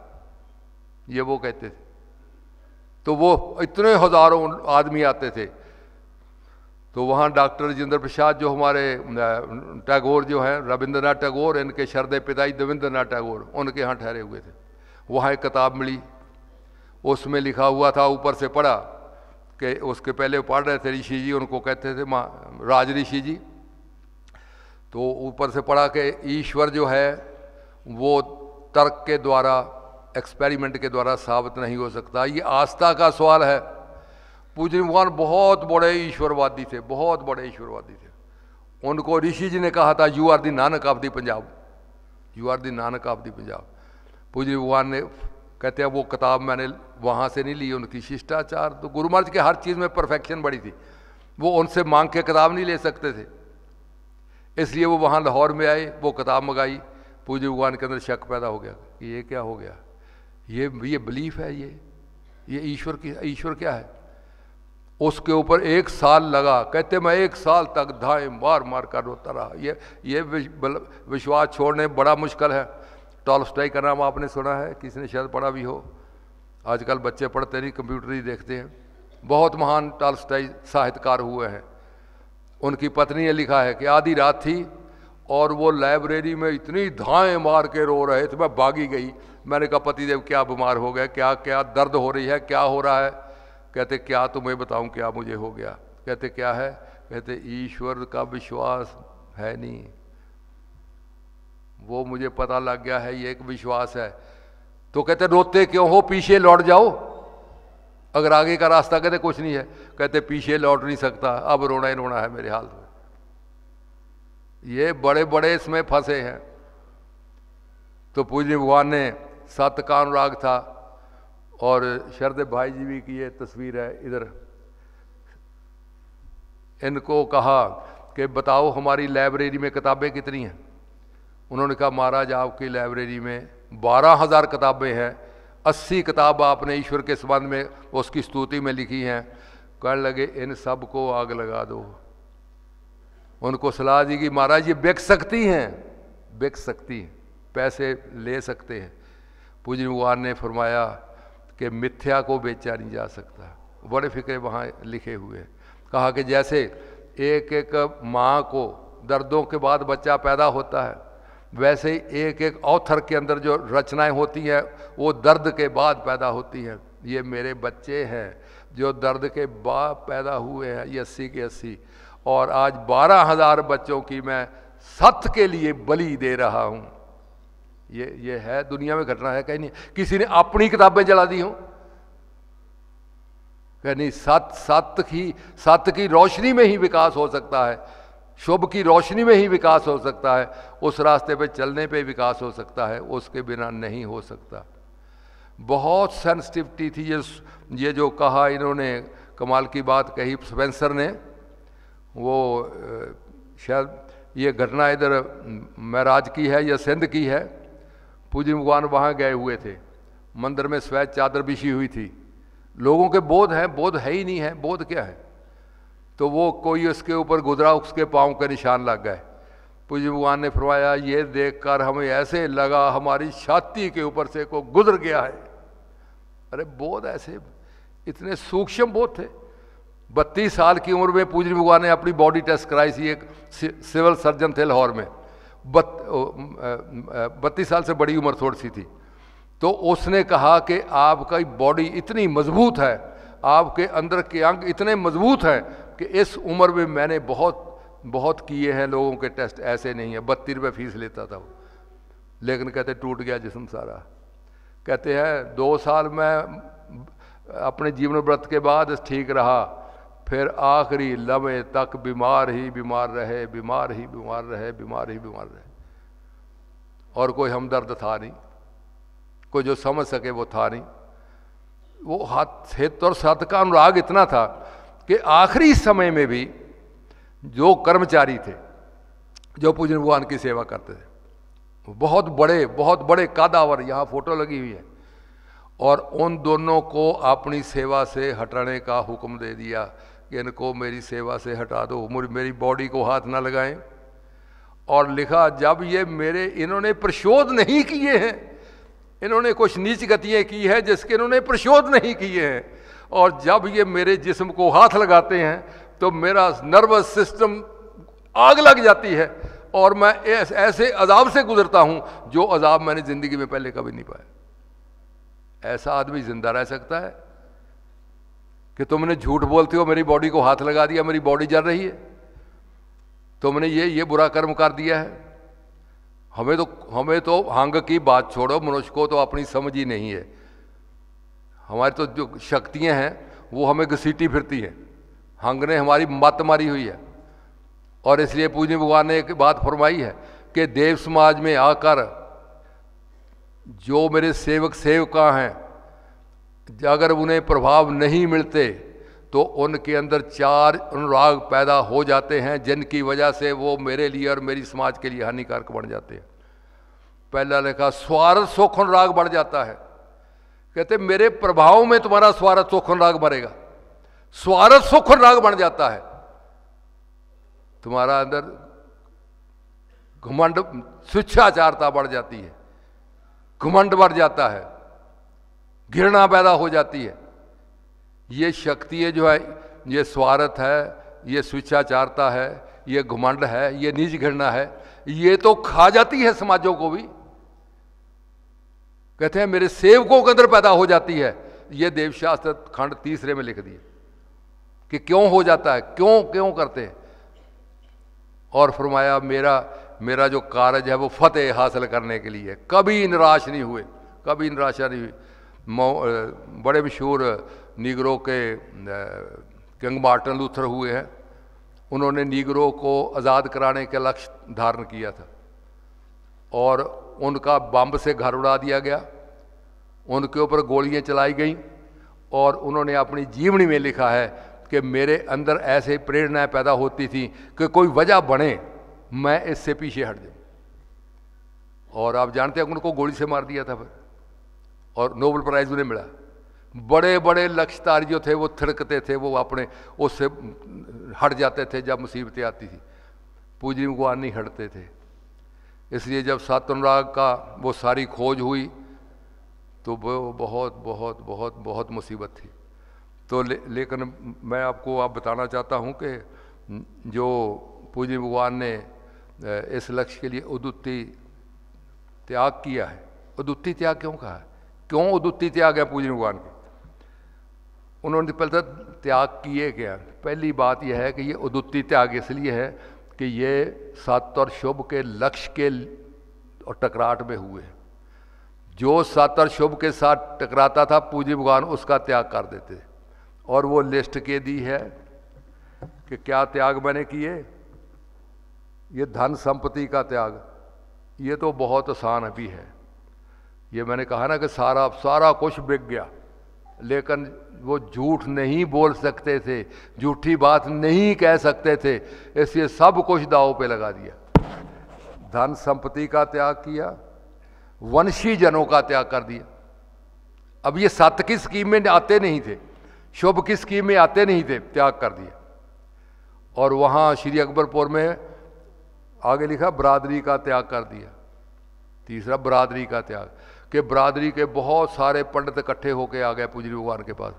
ये वो कहते थे तो वो इतने हज़ारों आदमी आते थे तो वहाँ डॉक्टर राजेंद्र प्रसाद जो हमारे टैगोर जो हैं रविंद्रनाथ टैगोर इनके शरदे पिताई देवेंद्रनाथ टैगोर उनके यहाँ ठहरे हुए थे वहाँ एक किताब मिली उसमें लिखा हुआ था ऊपर से पढ़ा कि उसके पहले पढ़ रहे थे ऋषि जी उनको कहते थे माँ राज ऋषि जी तो ऊपर से पढ़ा कि ईश्वर जो है वो तर्क के द्वारा एक्सपेरिमेंट के द्वारा साबित नहीं हो सकता ये आस्था का सवाल है पूजनी भगवान बहुत बड़े ईश्वरवादी थे बहुत बड़े ईश्वरवादी थे उनको ऋषि जी ने कहा था you are the Nanak of the Punjab you are the Nanak of the Punjab पूजनी भगवान ने कहते हैं वो किताब मैंने वहाँ से नहीं ली उनकी शिष्टाचार तो गुरु महाराज के हर चीज़ में परफेक्शन बड़ी थी वो उनसे मांग के किताब नहीं ले सकते थे इसलिए वो वहाँ लाहौर में आए वो किताब मंगाई पूज्य भगवान के अंदर शक पैदा हो गया कि ये क्या हो गया ये ये बिलीफ है ये ये ईश्वर की ईश्वर क्या है उसके ऊपर एक साल लगा कहते मैं एक साल तक धाए मार मार कर रोता रहा ये ये विश्वास छोड़ने बड़ा मुश्किल है टॉल टॉलस्टाई का नाम आपने सुना है किसी ने शायद पढ़ा भी हो आजकल बच्चे पढ़ते नहीं कंप्यूटर ही देखते हैं बहुत महान टॉल स्टाई साहित्यकार हुए हैं उनकी पत्नी ने लिखा है कि आधी रात थी और वो लाइब्रेरी में इतनी धाएँ मार के रो रहे थे मैं भागी गई मैंने कहा पतिदेव क्या बीमार हो गया क्या क्या दर्द हो रही है क्या हो रहा है कहते क्या तुम्हें बताऊं क्या मुझे हो गया कहते क्या है कहते ईश्वर का विश्वास है नहीं वो मुझे पता लग गया है ये एक विश्वास है तो कहते रोते क्यों हो पीछे लौट जाओ अगर आगे का रास्ता कहते कुछ नहीं है कहते पीछे लौट नहीं सकता अब रोना ही रोना है मेरे हाल में ये बड़े बड़े इसमें फंसे हैं तो पूज्य भगवान ने सत का अनुराग था और शरद भाई जी भी की ये तस्वीर है इधर इनको कहा कि बताओ हमारी लाइब्रेरी में किताबें कितनी हैं उन्होंने कहा महाराज आपकी लाइब्रेरी में बारह हज़ार किताबें हैं अस्सी किताब आपने ईश्वर के संबंध में उसकी स्तुति में लिखी हैं कहने लगे इन सब को आग लगा दो उनको सलाह दी कि महाराज ये बिक सकती हैं बिक सकती हैं पैसे ले सकते हैं पूजन भगवान ने फरमाया कि मिथ्या को बेचा नहीं जा सकता बड़े फिक्रे वहाँ लिखे हुए हैं कहा कि जैसे एक एक माँ को दर्दों के बाद बच्चा पैदा होता है वैसे ही एक एक ऑथर के अंदर जो रचनाएं होती हैं वो दर्द के बाद पैदा होती हैं ये मेरे बच्चे हैं जो दर्द के बाद पैदा हुए हैं ये अस्सी के अस्सी और आज बारह हज़ार बच्चों की मैं सत के लिए बलि दे रहा हूँ ये ये है दुनिया में घटना है कहीं नहीं किसी ने अपनी किताबें जला दी हों कहीं नहीं सत सत्य की सत्य की रोशनी में ही विकास हो सकता है शुभ की रोशनी में ही विकास हो सकता है उस रास्ते पे चलने पे विकास हो सकता है उसके बिना नहीं हो सकता बहुत सेंसिटिविटी थी ये ये जो कहा इन्होंने कमाल की बात कही स्पेंसर ने वो शायद ये घटना इधर महराज की है या सिंध की है पूज्य भगवान वहाँ गए हुए थे मंदिर में स्वैत चादर बिछी हुई थी लोगों के बोध हैं बोध है ही नहीं है बोध क्या है तो वो कोई उसके ऊपर गुजरा उसके पाँव के निशान लग गए पूज्य भगवान ने फरमाया ये देखकर हमें ऐसे लगा हमारी छाती के ऊपर से को गुजर गया है अरे बोध ऐसे इतने सूक्ष्म बोध थे बत्तीस साल की उम्र में पूज्य भगवान ने अपनी बॉडी टेस्ट कराई थी एक सिविल सर्जन थे लाहौर में बत्तीस साल से बड़ी उम्र थोड़ी सी थी तो उसने कहा कि आपका बॉडी इतनी मजबूत है आपके अंदर के अंग इतने मजबूत हैं कि इस उम्र में मैंने बहुत बहुत किए हैं लोगों के टेस्ट ऐसे नहीं है बत्तीस रुपये फीस लेता था वो लेकिन कहते टूट गया जिसम सारा कहते हैं दो साल में अपने जीवन व्रत के बाद ठीक रहा फिर आखिरी लम्हे तक बीमार ही बीमार रहे बीमार ही बीमार रहे बीमार ही बीमार रहे और कोई हमदर्द था नहीं कोई जो समझ सके वो था नहीं वो हाथ हित और सत का अनुराग इतना था कि आखिरी समय में भी जो कर्मचारी थे जो पूजन भगवान की सेवा करते थे बहुत बड़े बहुत बड़े कादावर यहाँ फोटो लगी हुई है और उन दोनों को अपनी सेवा से हटाने का हुक्म दे दिया कि इनको मेरी सेवा से हटा दो मेरी बॉडी को हाथ ना लगाएं और लिखा जब ये मेरे इन्होंने प्रशोध नहीं किए हैं इन्होंने कुछ नीच गतियाँ की है जिसके इन्होंने प्रशोध नहीं किए हैं और जब ये मेरे जिस्म को हाथ लगाते हैं तो मेरा नर्वस सिस्टम आग लग जाती है और मैं ऐसे अजाब से गुजरता हूँ जो अजाब मैंने ज़िंदगी में पहले कभी नहीं पाया ऐसा आदमी ज़िंदा रह सकता है कि तुमने झूठ बोलते हो मेरी बॉडी को हाथ लगा दिया मेरी बॉडी जल रही है तुमने ये ये बुरा कर्म कर दिया है हमें तो हमें तो हंग की बात छोड़ो मनुष्य को तो अपनी समझ ही नहीं है हमारी तो जो शक्तियाँ हैं वो हमें घसीटी फिरती हैं हंग ने हमारी मत मारी हुई है और इसलिए पूजनी भगवान ने एक बात फरमाई है कि देव समाज में आकर जो मेरे सेवक सेवका हैं अगर उन्हें प्रभाव नहीं मिलते तो उनके अंदर चार अनुराग पैदा हो जाते हैं जिनकी वजह से वो मेरे लिए और मेरी समाज के लिए हानिकारक बन जाते हैं पहला लिखा स्वार्थ सुख अनुराग बढ़ जाता है कहते मेरे प्रभाव में तुम्हारा स्वार्थ सुख अनुराग बढ़ेगा स्वार्थ सुख अनुराग बन जाता है तुम्हारा अंदर घुमंड शिक्षाचारता बढ़ जाती है घुमंड बढ़ जाता है घृणा पैदा हो जाती है ये है जो है ये स्वार्थ है ये स्विच्छाचारता है ये घुमंड है ये निज घृणा है ये तो खा जाती है समाजों को भी कहते हैं मेरे सेवकों के अंदर पैदा हो जाती है ये देवशास्त्र खंड तीसरे में लिख दिए कि क्यों हो जाता है क्यों क्यों करते हैं और फरमाया मेरा मेरा जो कार्य है वो फतेह हासिल करने के लिए कभी निराश नहीं हुए कभी निराशा नहीं हुई बड़े मशहूर नीगरों के किंग मार्टन लूथर हुए हैं उन्होंने नीगरों को आज़ाद कराने का लक्ष्य धारण किया था और उनका बम से घर उड़ा दिया गया उनके ऊपर गोलियां चलाई गईं और उन्होंने अपनी जीवनी में लिखा है कि मेरे अंदर ऐसे प्रेरणाएं पैदा होती थी कि कोई वजह बने मैं इससे पीछे हट जाऊँ और आप जानते हैं उनको गोली से मार दिया था फिर और नोबल प्राइज़ उन्हें मिला बड़े बड़े लक्ष्यतार जो थे वो थिड़कते थे वो अपने उससे हट जाते थे जब मुसीबतें आती थी पूजनी भगवान नहीं हटते थे इसलिए जब सात अनुराग का वो सारी खोज हुई तो वो बहुत बहुत बहुत बहुत मुसीबत थी तो ले, लेकिन मैं आपको आप बताना चाहता हूँ कि जो पूजनी भगवान ने इस लक्ष्य के लिए उदुत्ती त्याग किया है उदुत्ती त्याग क्यों कहा है क्यों उदुत्ती त्याग है पूजनी भगवान की उन्होंने तो पहले तो त्याग किए क्या पहली बात यह है कि ये उदुत्ती त्याग इसलिए है कि ये सत और शुभ के लक्ष्य के और टकराट में हुए जो सत और शुभ के साथ टकराता था पूजी भगवान उसका त्याग कर देते और वो लिस्ट के दी है कि क्या त्याग मैंने किए ये धन संपत्ति का त्याग ये तो बहुत आसान अभी है ये मैंने कहा ना कि सारा सारा कुछ बिक गया लेकिन वो झूठ नहीं बोल सकते थे झूठी बात नहीं कह सकते थे इसलिए सब कुछ दाव पे लगा दिया धन संपत्ति का त्याग किया वंशी जनों का त्याग कर दिया अब ये सत्य की स्कीम में आते नहीं थे शुभ की स्कीम में आते नहीं थे त्याग कर दिया और वहाँ श्री अकबरपुर में आगे लिखा बरादरी का त्याग कर दिया तीसरा बरादरी का त्याग कि बरादरी के बहुत सारे पंडित इकट्ठे होके आ गए पूजरी भगवान के पास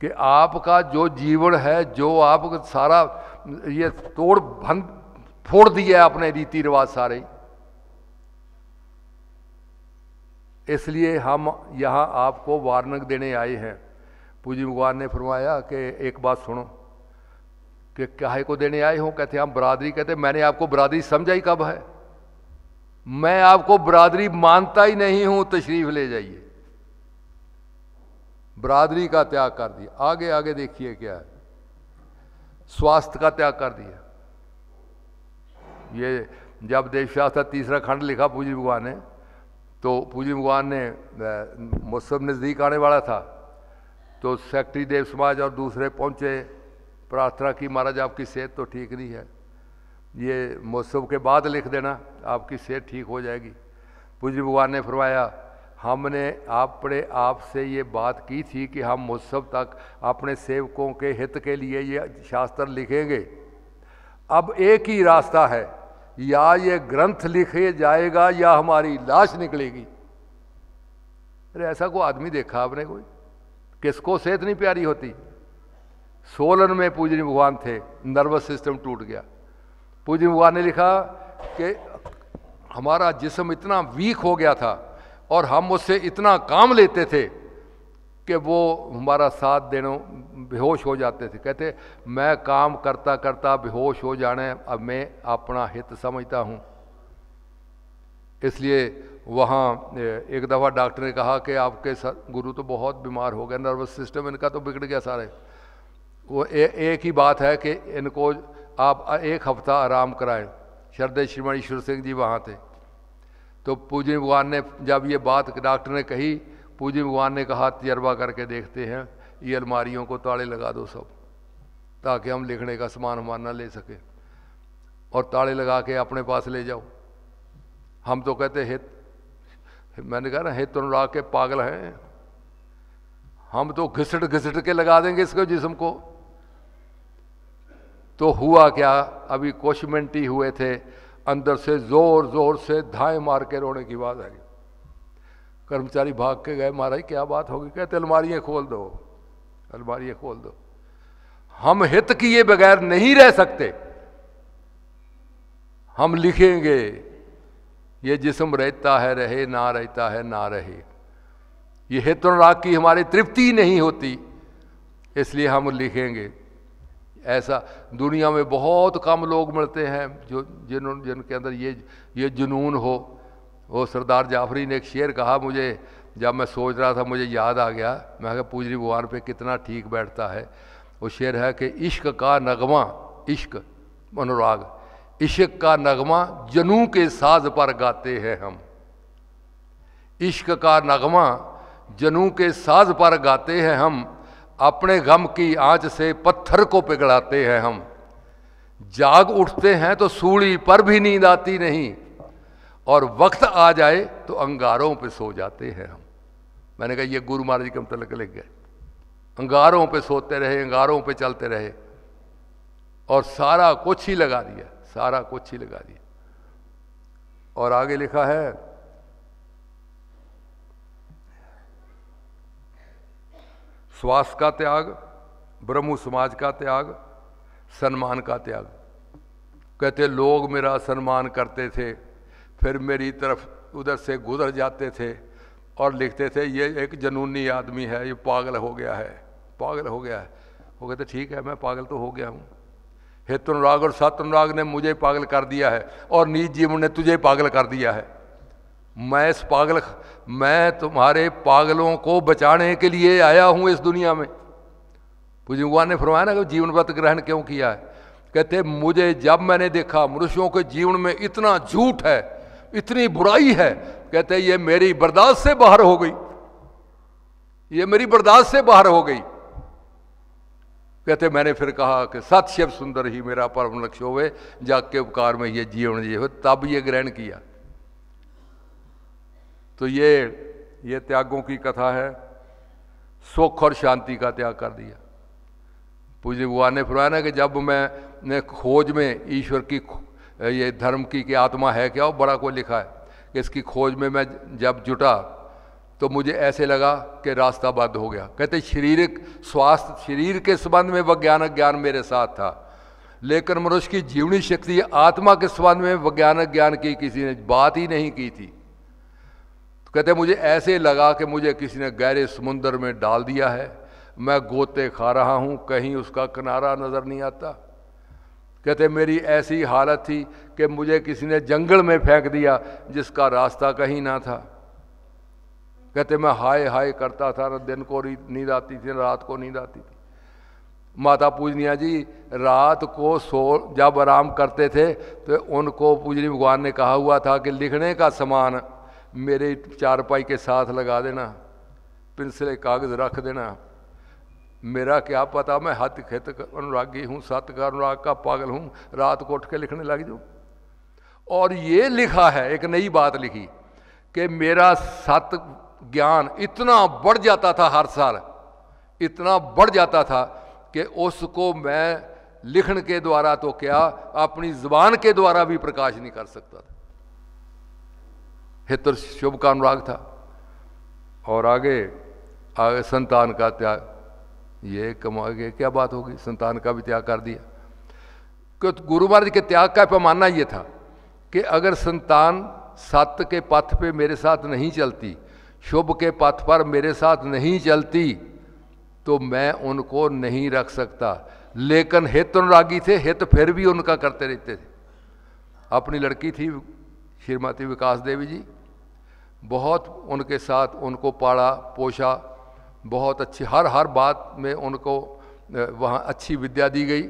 कि आपका जो जीवन है जो आप सारा ये तोड़ भंग फोड़ दिया अपने रीति रिवाज सारे इसलिए हम यहाँ आपको वार्निंग देने आए हैं पूजी भगवान ने फरमाया कि एक बात सुनो कि क्या को देने आए हो कहते हम बरादरी कहते मैंने आपको बरादरी समझाई कब है मैं आपको बरादरी मानता ही नहीं हूं तशरीफ ले जाइए बरादरी का त्याग कर दिया आगे आगे देखिए क्या है स्वास्थ्य का त्याग कर दिया ये जब देवशास्त्र तीसरा खंड लिखा पूजी भगवान ने तो पूजी भगवान ने मौसम नज़दीक आने वाला था तो सेक्रेटरी देव समाज और दूसरे पहुंचे प्रार्थना की महाराज आपकी सेहत तो ठीक नहीं है ये मौसम के बाद लिख देना आपकी सेहत ठीक हो जाएगी पूज्य भगवान ने फरमाया हमने अपने आप से ये बात की थी कि हम मौसम तक अपने सेवकों के हित के लिए ये शास्त्र लिखेंगे अब एक ही रास्ता है या ये ग्रंथ लिखे जाएगा या हमारी लाश निकलेगी अरे ऐसा कोई आदमी देखा आपने कोई किसको सेहत नहीं प्यारी होती सोलन में पूजनी भगवान थे नर्वस सिस्टम टूट गया पूजन भगवान ने लिखा कि हमारा जिसम इतना वीक हो गया था और हम उससे इतना काम लेते थे कि वो हमारा साथ देने बेहोश हो जाते थे कहते मैं काम करता करता बेहोश हो जाने अब मैं अपना हित समझता हूँ इसलिए वहाँ एक दफ़ा डॉक्टर ने कहा कि आपके गुरु तो बहुत बीमार हो गए नर्वस सिस्टम इनका तो बिगड़ गया सारे वो ए, एक ही बात है कि इनको आप एक हफ्ता आराम कराएं श्रद्धे श्रीमान ईश्वर सिंह जी वहाँ थे तो पूजी भगवान ने जब ये बात डॉक्टर ने कही पूजी भगवान ने कहा तजर्बा करके देखते हैं ये अलमारियों को ताले लगा दो सब ताकि हम लिखने का सामान हमारा ना ले सकें और ताले लगा के अपने पास ले जाओ हम तो कहते हित मैंने कहा ना हित अनुराग के पागल हैं हम तो घिसट घिसट के लगा देंगे इसके जिसम को तो हुआ क्या अभी कोशमेंटी हुए थे अंदर से ज़ोर ज़ोर से धाए मार के रोने की बात आ गई कर्मचारी भाग के गए महाराज क्या बात होगी कहते अलमारियाँ खोल दो अलमारियाँ खोल दो हम हित किए बगैर नहीं रह सकते हम लिखेंगे ये जिसम रहता है रहे ना रहता है ना रहे ये हेतुराग की हमारी तृप्ति नहीं होती इसलिए हम लिखेंगे ऐसा दुनिया में बहुत कम लोग मिलते हैं जो जिन जिनके अंदर ये ये जुनून हो वो सरदार जाफरी ने एक शेर कहा मुझे जब मैं सोच रहा था मुझे याद आ गया मैं कहा पूजरी भगवान पे कितना ठीक बैठता है वो शेर है कि इश्क का नगमा इश्क अनुराग इश्क का नगमा जनू के साज पर गाते हैं हम इश्क का नगमा जनू के साज पर गाते हैं हम अपने गम की आंच से पत्थर को पिघलाते हैं हम जाग उठते हैं तो सूढ़ी पर भी नींद आती नहीं और वक्त आ जाए तो अंगारों पे सो जाते हैं हम मैंने कहा ये गुरु महाराज के हम तलक लग गए अंगारों पे सोते रहे अंगारों पे चलते रहे और सारा कुछ ही लगा दिया सारा कुछ ही लगा दिया और आगे लिखा है श्वास का त्याग ब्रह्म समाज का त्याग सम्मान का त्याग कहते लोग मेरा सम्मान करते थे फिर मेरी तरफ उधर से गुजर जाते थे और लिखते थे ये एक जनूनी आदमी है ये पागल हो गया है पागल हो गया है वो कहते ठीक है मैं पागल तो हो गया हूँ हेतुनुराग और सातुनुराग ने मुझे पागल कर दिया है और नीच जीवन ने तुझे पागल कर दिया है मैं इस पागल मैं तुम्हारे पागलों को बचाने के लिए आया हूँ इस दुनिया में पूजी भगवान ने फरमाया ना कि जीवन व्रत ग्रहण क्यों किया है कहते मुझे जब मैंने देखा मनुष्यों के जीवन में इतना झूठ है इतनी बुराई है कहते ये मेरी बर्दाश्त से बाहर हो गई ये मेरी बर्दाश्त से बाहर हो गई कहते मैंने फिर कहा कि सत शिव सुंदर ही मेरा परम लक्ष्य होवे के उपकार में ये जीवन जी हो तब ये ग्रहण किया तो ये ये त्यागों की कथा है सुख और शांति का त्याग कर दिया पूजे भगवान ने फिरवाया ना कि जब मैं ने खोज में ईश्वर की ये धर्म की कि आत्मा है क्या वो बड़ा को लिखा है कि इसकी खोज में मैं जब जुटा तो मुझे ऐसे लगा कि रास्ता बंद हो गया कहते शरीरिक स्वास्थ्य शरीर के संबंध में वैज्ञानिक ज्ञान मेरे साथ था लेकिन मनुष्य की जीवनी शक्ति आत्मा के संबंध में वैज्ञानिक ज्ञान की किसी ने बात ही नहीं की थी कहते मुझे ऐसे लगा कि मुझे किसी ने गहरे समुंदर में डाल दिया है मैं गोते खा रहा हूँ कहीं उसका किनारा नज़र नहीं आता कहते मेरी ऐसी हालत थी कि मुझे किसी ने जंगल में फेंक दिया जिसका रास्ता कहीं ना था कहते मैं हाय हाय करता था ना दिन को नींद आती थी ना रात को नींद आती थी माता पूजनिया जी रात को सो जब आराम करते थे तो उनको पूजनी भगवान ने कहा हुआ था कि लिखने का सामान मेरे चारपाई के साथ लगा देना पिंसले कागज़ रख देना मेरा क्या पता मैं हथ खित अनुरागी हूँ सत का अनुराग का पागल हूँ रात को उठ के लिखने लग जाऊँ और ये लिखा है एक नई बात लिखी कि मेरा सत ज्ञान इतना बढ़ जाता था हर साल इतना बढ़ जाता था कि उसको मैं लिखन के द्वारा तो क्या अपनी जबान के द्वारा भी प्रकाश नहीं कर सकता था हितर शुभ का अनुराग था और आगे आगे संतान का त्याग ये कम आगे क्या बात होगी संतान का भी त्याग कर दिया तो गुरु महाराज के त्याग का पैमाना ये था कि अगर संतान सत्य के पथ पे मेरे साथ नहीं चलती शुभ के पथ पर मेरे साथ नहीं चलती तो मैं उनको नहीं रख सकता लेकिन हित अनुरागी थे हित फिर भी उनका करते रहते थे अपनी लड़की थी श्रीमती विकास देवी जी बहुत उनके साथ उनको पाड़ा पोषा बहुत अच्छी हर हर बात में उनको वहाँ अच्छी विद्या दी गई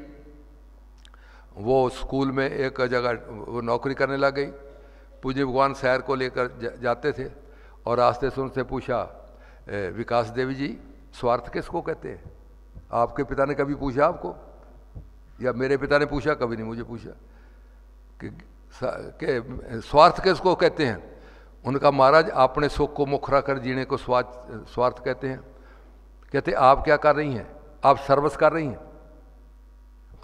वो स्कूल में एक जगह वो नौकरी करने लग गई पूज्य भगवान शहर को लेकर जा, जाते थे और रास्ते से उनसे पूछा ए, विकास देवी जी स्वार्थ किसको कहते हैं आपके पिता ने कभी पूछा आपको या मेरे पिता ने पूछा कभी नहीं मुझे पूछा कि के स्वार्थ किसको कहते हैं उनका महाराज अपने सुख को मुख रखकर जीने को स्वार्थ स्वार्थ कहते हैं कहते आप क्या कर रही हैं आप सर्विस कर रही हैं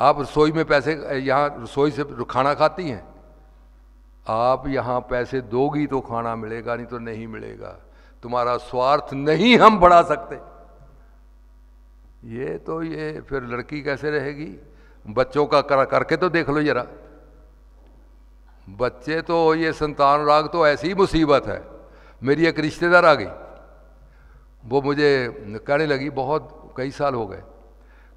आप रसोई में पैसे यहाँ रसोई से खाना खाती हैं आप यहाँ पैसे दोगी तो खाना मिलेगा नहीं तो नहीं मिलेगा तुम्हारा स्वार्थ नहीं हम बढ़ा सकते ये तो ये फिर लड़की कैसे रहेगी बच्चों का करा करके तो देख लो जरा बच्चे तो ये संतान राग तो ऐसी मुसीबत है मेरी एक रिश्तेदार आ गई वो मुझे कहने लगी बहुत कई साल हो गए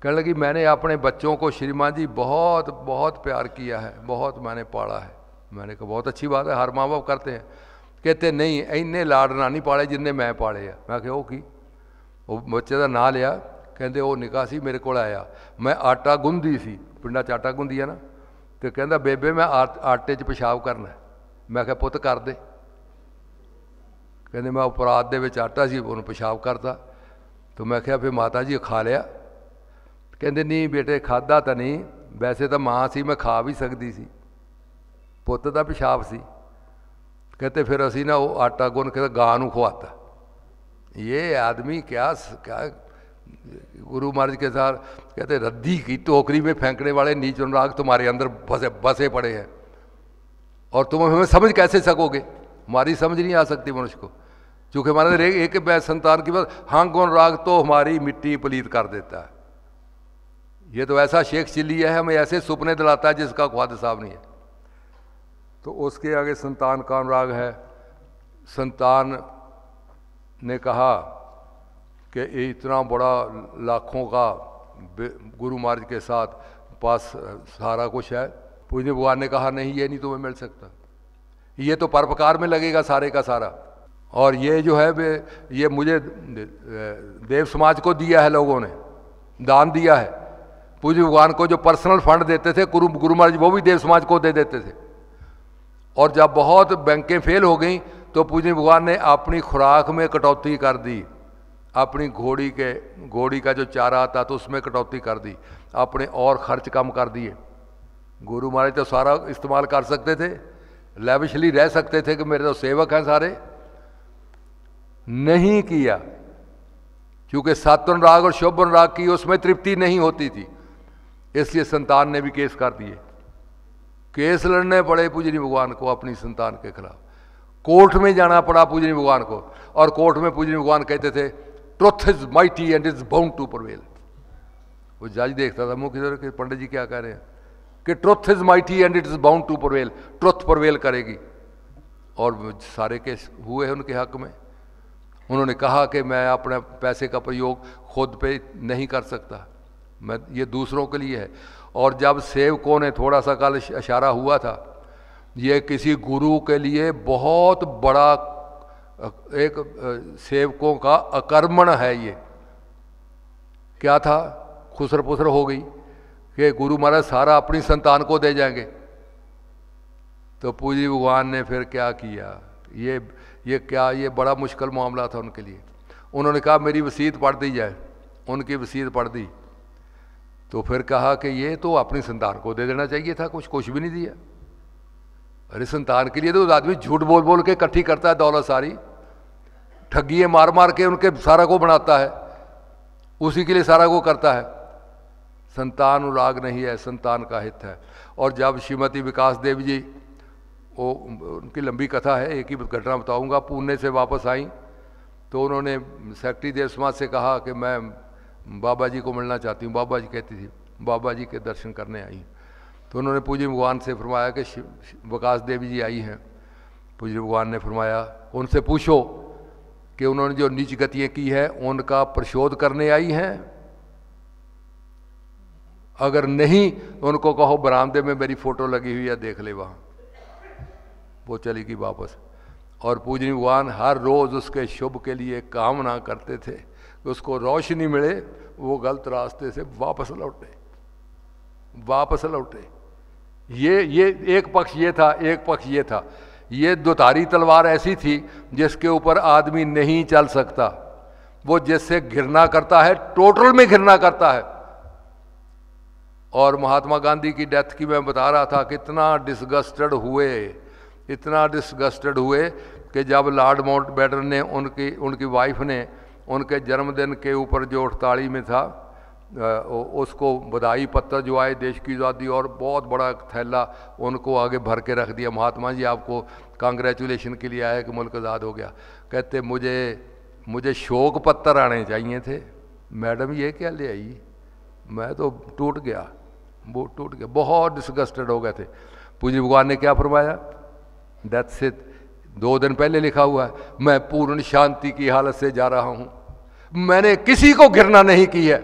कहने लगी मैंने अपने बच्चों को श्रीमान जी बहुत बहुत प्यार किया है बहुत मैंने पाला है मैंने कहा बहुत अच्छी बात है हर माँ बाप करते हैं कहते नहीं इन्ने लाड़ना नहीं पाले जिन्ने मैं पाले है मैं क्या वो की वो बच्चे का ना लिया कहते वो निकासी मेरे को आया मैं आटा ਆਟਾ सी पिंडा च आटा ਗੁੰਦੀ है ना ਤੇ ਕਹਿੰਦਾ ਬੇਬੇ ਮੈਂ ਆਟੇ 'ਚ ਪਿਸ਼ਾਬ ਕਰਨਾ ਮੈਂ ਕਿਹਾ ਪੁੱਤ ਕਰ ਦੇ ਕਹਿੰਦੇ ਮੈਂ ਉਪਰਾਤ ਦੇ ਵਿੱਚ ਆਟਾ ਸੀ ਉਹਨੂੰ ਪਿਸ਼ਾਬ ਕਰਤਾ ਤੋਂ ਮੈਂ ਕਿਹਾ ਫੇ ਮਾਤਾ ਜੀ ਖਾ ਲਿਆ ਕਹਿੰਦੇ ਨਹੀਂ ਬੇਟੇ ਖਾਦਾ ਤਾਂ ਨਹੀਂ ਵੈਸੇ ਤਾਂ ਮਾਂ ਸੀ ਮੈਂ ਖਾ ਵੀ ਸਕਦੀ ਸੀ ਪੁੱਤ ਦਾ ਪਿਸ਼ਾਬ ਸੀ ਫਿਰ ਅਸੀਂ ਨਾ ਉਹ ਆਟਾ ਗੁੰਨ ਕੇ ਗਾਂ ਨੂੰ ਖਵਾਤਾ ਇਹ ਆਦਮੀ ਕਿਆ ਕਿਆ गुरु महाराज के साथ कहते रद्दी की टोकरी में फेंकने वाले नीच अनुराग तुम्हारे अंदर बसे बसे पड़े हैं और तुम हमें समझ कैसे सकोगे हमारी समझ नहीं आ सकती मनुष्य को चूंकि हमारे एक संतान की बात हंग हाँ, अनुराग तो हमारी मिट्टी पलीत कर देता है ये तो ऐसा शेख चिल्ली है हमें ऐसे सपने दिलाता है जिसका ख्वाद साहब नहीं है तो उसके आगे संतान का अनुराग है संतान ने कहा कि ये इतना बड़ा लाखों का गुरु महाराज के साथ पास सारा कुछ है पूजनी भगवान ने कहा नहीं ये नहीं तुम्हें मिल सकता ये तो परपकार में लगेगा सारे का सारा और ये जो है वे ये मुझे देव समाज को दिया है लोगों ने दान दिया है पूज्य भगवान को जो पर्सनल फंड देते थे गुरु गुरु महाराज वो भी देव समाज को दे देते थे और जब बहुत बैंकें फेल हो गई तो पूज्य भगवान ने अपनी खुराक में कटौती कर दी अपनी घोड़ी के घोड़ी का जो चारा आता तो उसमें कटौती कर दी अपने और खर्च कम कर दिए गुरु महाराज तो सारा इस्तेमाल कर सकते थे लेविशली रह सकते थे कि मेरे तो सेवक हैं सारे नहीं किया क्योंकि सातवन राग और शोभन राग की उसमें तृप्ति नहीं होती थी इसलिए संतान ने भी केस कर दिए केस लड़ने पड़े पूजनी भगवान को अपनी संतान के खिलाफ कोर्ट में जाना पड़ा पूजनी भगवान को और कोर्ट में पूजनी भगवान कहते थे truth is mighty and is bound to prevail वो जज देखता था मुँह किधर कि पंडित जी क्या कह रहे हैं कि truth is mighty and it is bound to prevail truth prevail करेगी और सारे केस हुए हैं उनके हक में उन्होंने कहा कि मैं अपने पैसे का प्रयोग खुद पे नहीं कर सकता मैं ये दूसरों के लिए है और जब सेवकों ने थोड़ा सा कल इशारा हुआ था ये किसी गुरु के लिए बहुत बड़ा एक सेवकों का अकर्मण है ये क्या था खुसर पुसर हो गई कि गुरु महाराज सारा अपनी संतान को दे जाएंगे तो पूजी भगवान ने फिर क्या किया ये ये क्या ये बड़ा मुश्किल मामला था उनके लिए उन्होंने कहा मेरी वसीयत पढ़ दी जाए उनकी वसीयत पढ़ दी तो फिर कहा कि ये तो अपनी संतान को दे देना चाहिए था कुछ कुछ भी नहीं दिया अरे संतान के लिए तो आदमी झूठ बोल बोल के इकट्ठी करता है दौलत सारी ठगिए मार मार के उनके सारा को बनाता है उसी के लिए सारा को करता है संतान उराग नहीं है संतान का हित है और जब श्रीमती विकास देव जी वो उनकी लंबी कथा है एक ही घटना बताऊंगा पुणे से वापस आई तो उन्होंने सेक्रेटरी देव समाज से कहा कि मैं बाबा जी को मिलना चाहती हूँ बाबा जी कहती थी बाबा जी के दर्शन करने आई तो उन्होंने पूज्य भगवान से फरमाया कि विकास देवी जी आई हैं पूज्य भगवान ने फरमाया उनसे पूछो कि उन्होंने जो नीच गतियाँ की है उनका प्रशोध करने आई हैं अगर नहीं तो उनको कहो बरामदे में मेरी फ़ोटो लगी हुई है देख ले वहाँ वो चली गई वापस और पूजनी भगवान हर रोज़ उसके शुभ के लिए कामना करते थे कि उसको रोशनी मिले वो गलत रास्ते से वापस लौटे वापस लौटे ये ये एक पक्ष ये था एक पक्ष ये था ये दो तारी तलवार ऐसी थी जिसके ऊपर आदमी नहीं चल सकता वो जिससे घिरना करता है टोटल में घिरना करता है और महात्मा गांधी की डेथ की मैं बता रहा था कितना डिसगस्टेड हुए इतना डिसगस्टेड हुए कि जब लॉर्ड माउंट बैटन ने उनकी उनकी वाइफ ने उनके जन्मदिन के ऊपर जो अठताली में था उसको बधाई पत्र जो आए देश की आज़ादी और बहुत बड़ा थैला उनको आगे भर के रख दिया महात्मा जी आपको कांग्रेचुलेशन के लिए आया कि मुल्क आज़ाद हो गया कहते मुझे मुझे शोक पत्र आने चाहिए थे मैडम ये क्या ले आई मैं तो टूट गया वो टूट गया बहुत डिस्गस्टेड हो गए थे पूजी भगवान ने क्या फरमाया डेथ से दो दिन पहले लिखा हुआ है मैं पूर्ण शांति की हालत से जा रहा हूँ मैंने किसी को घृणा नहीं की है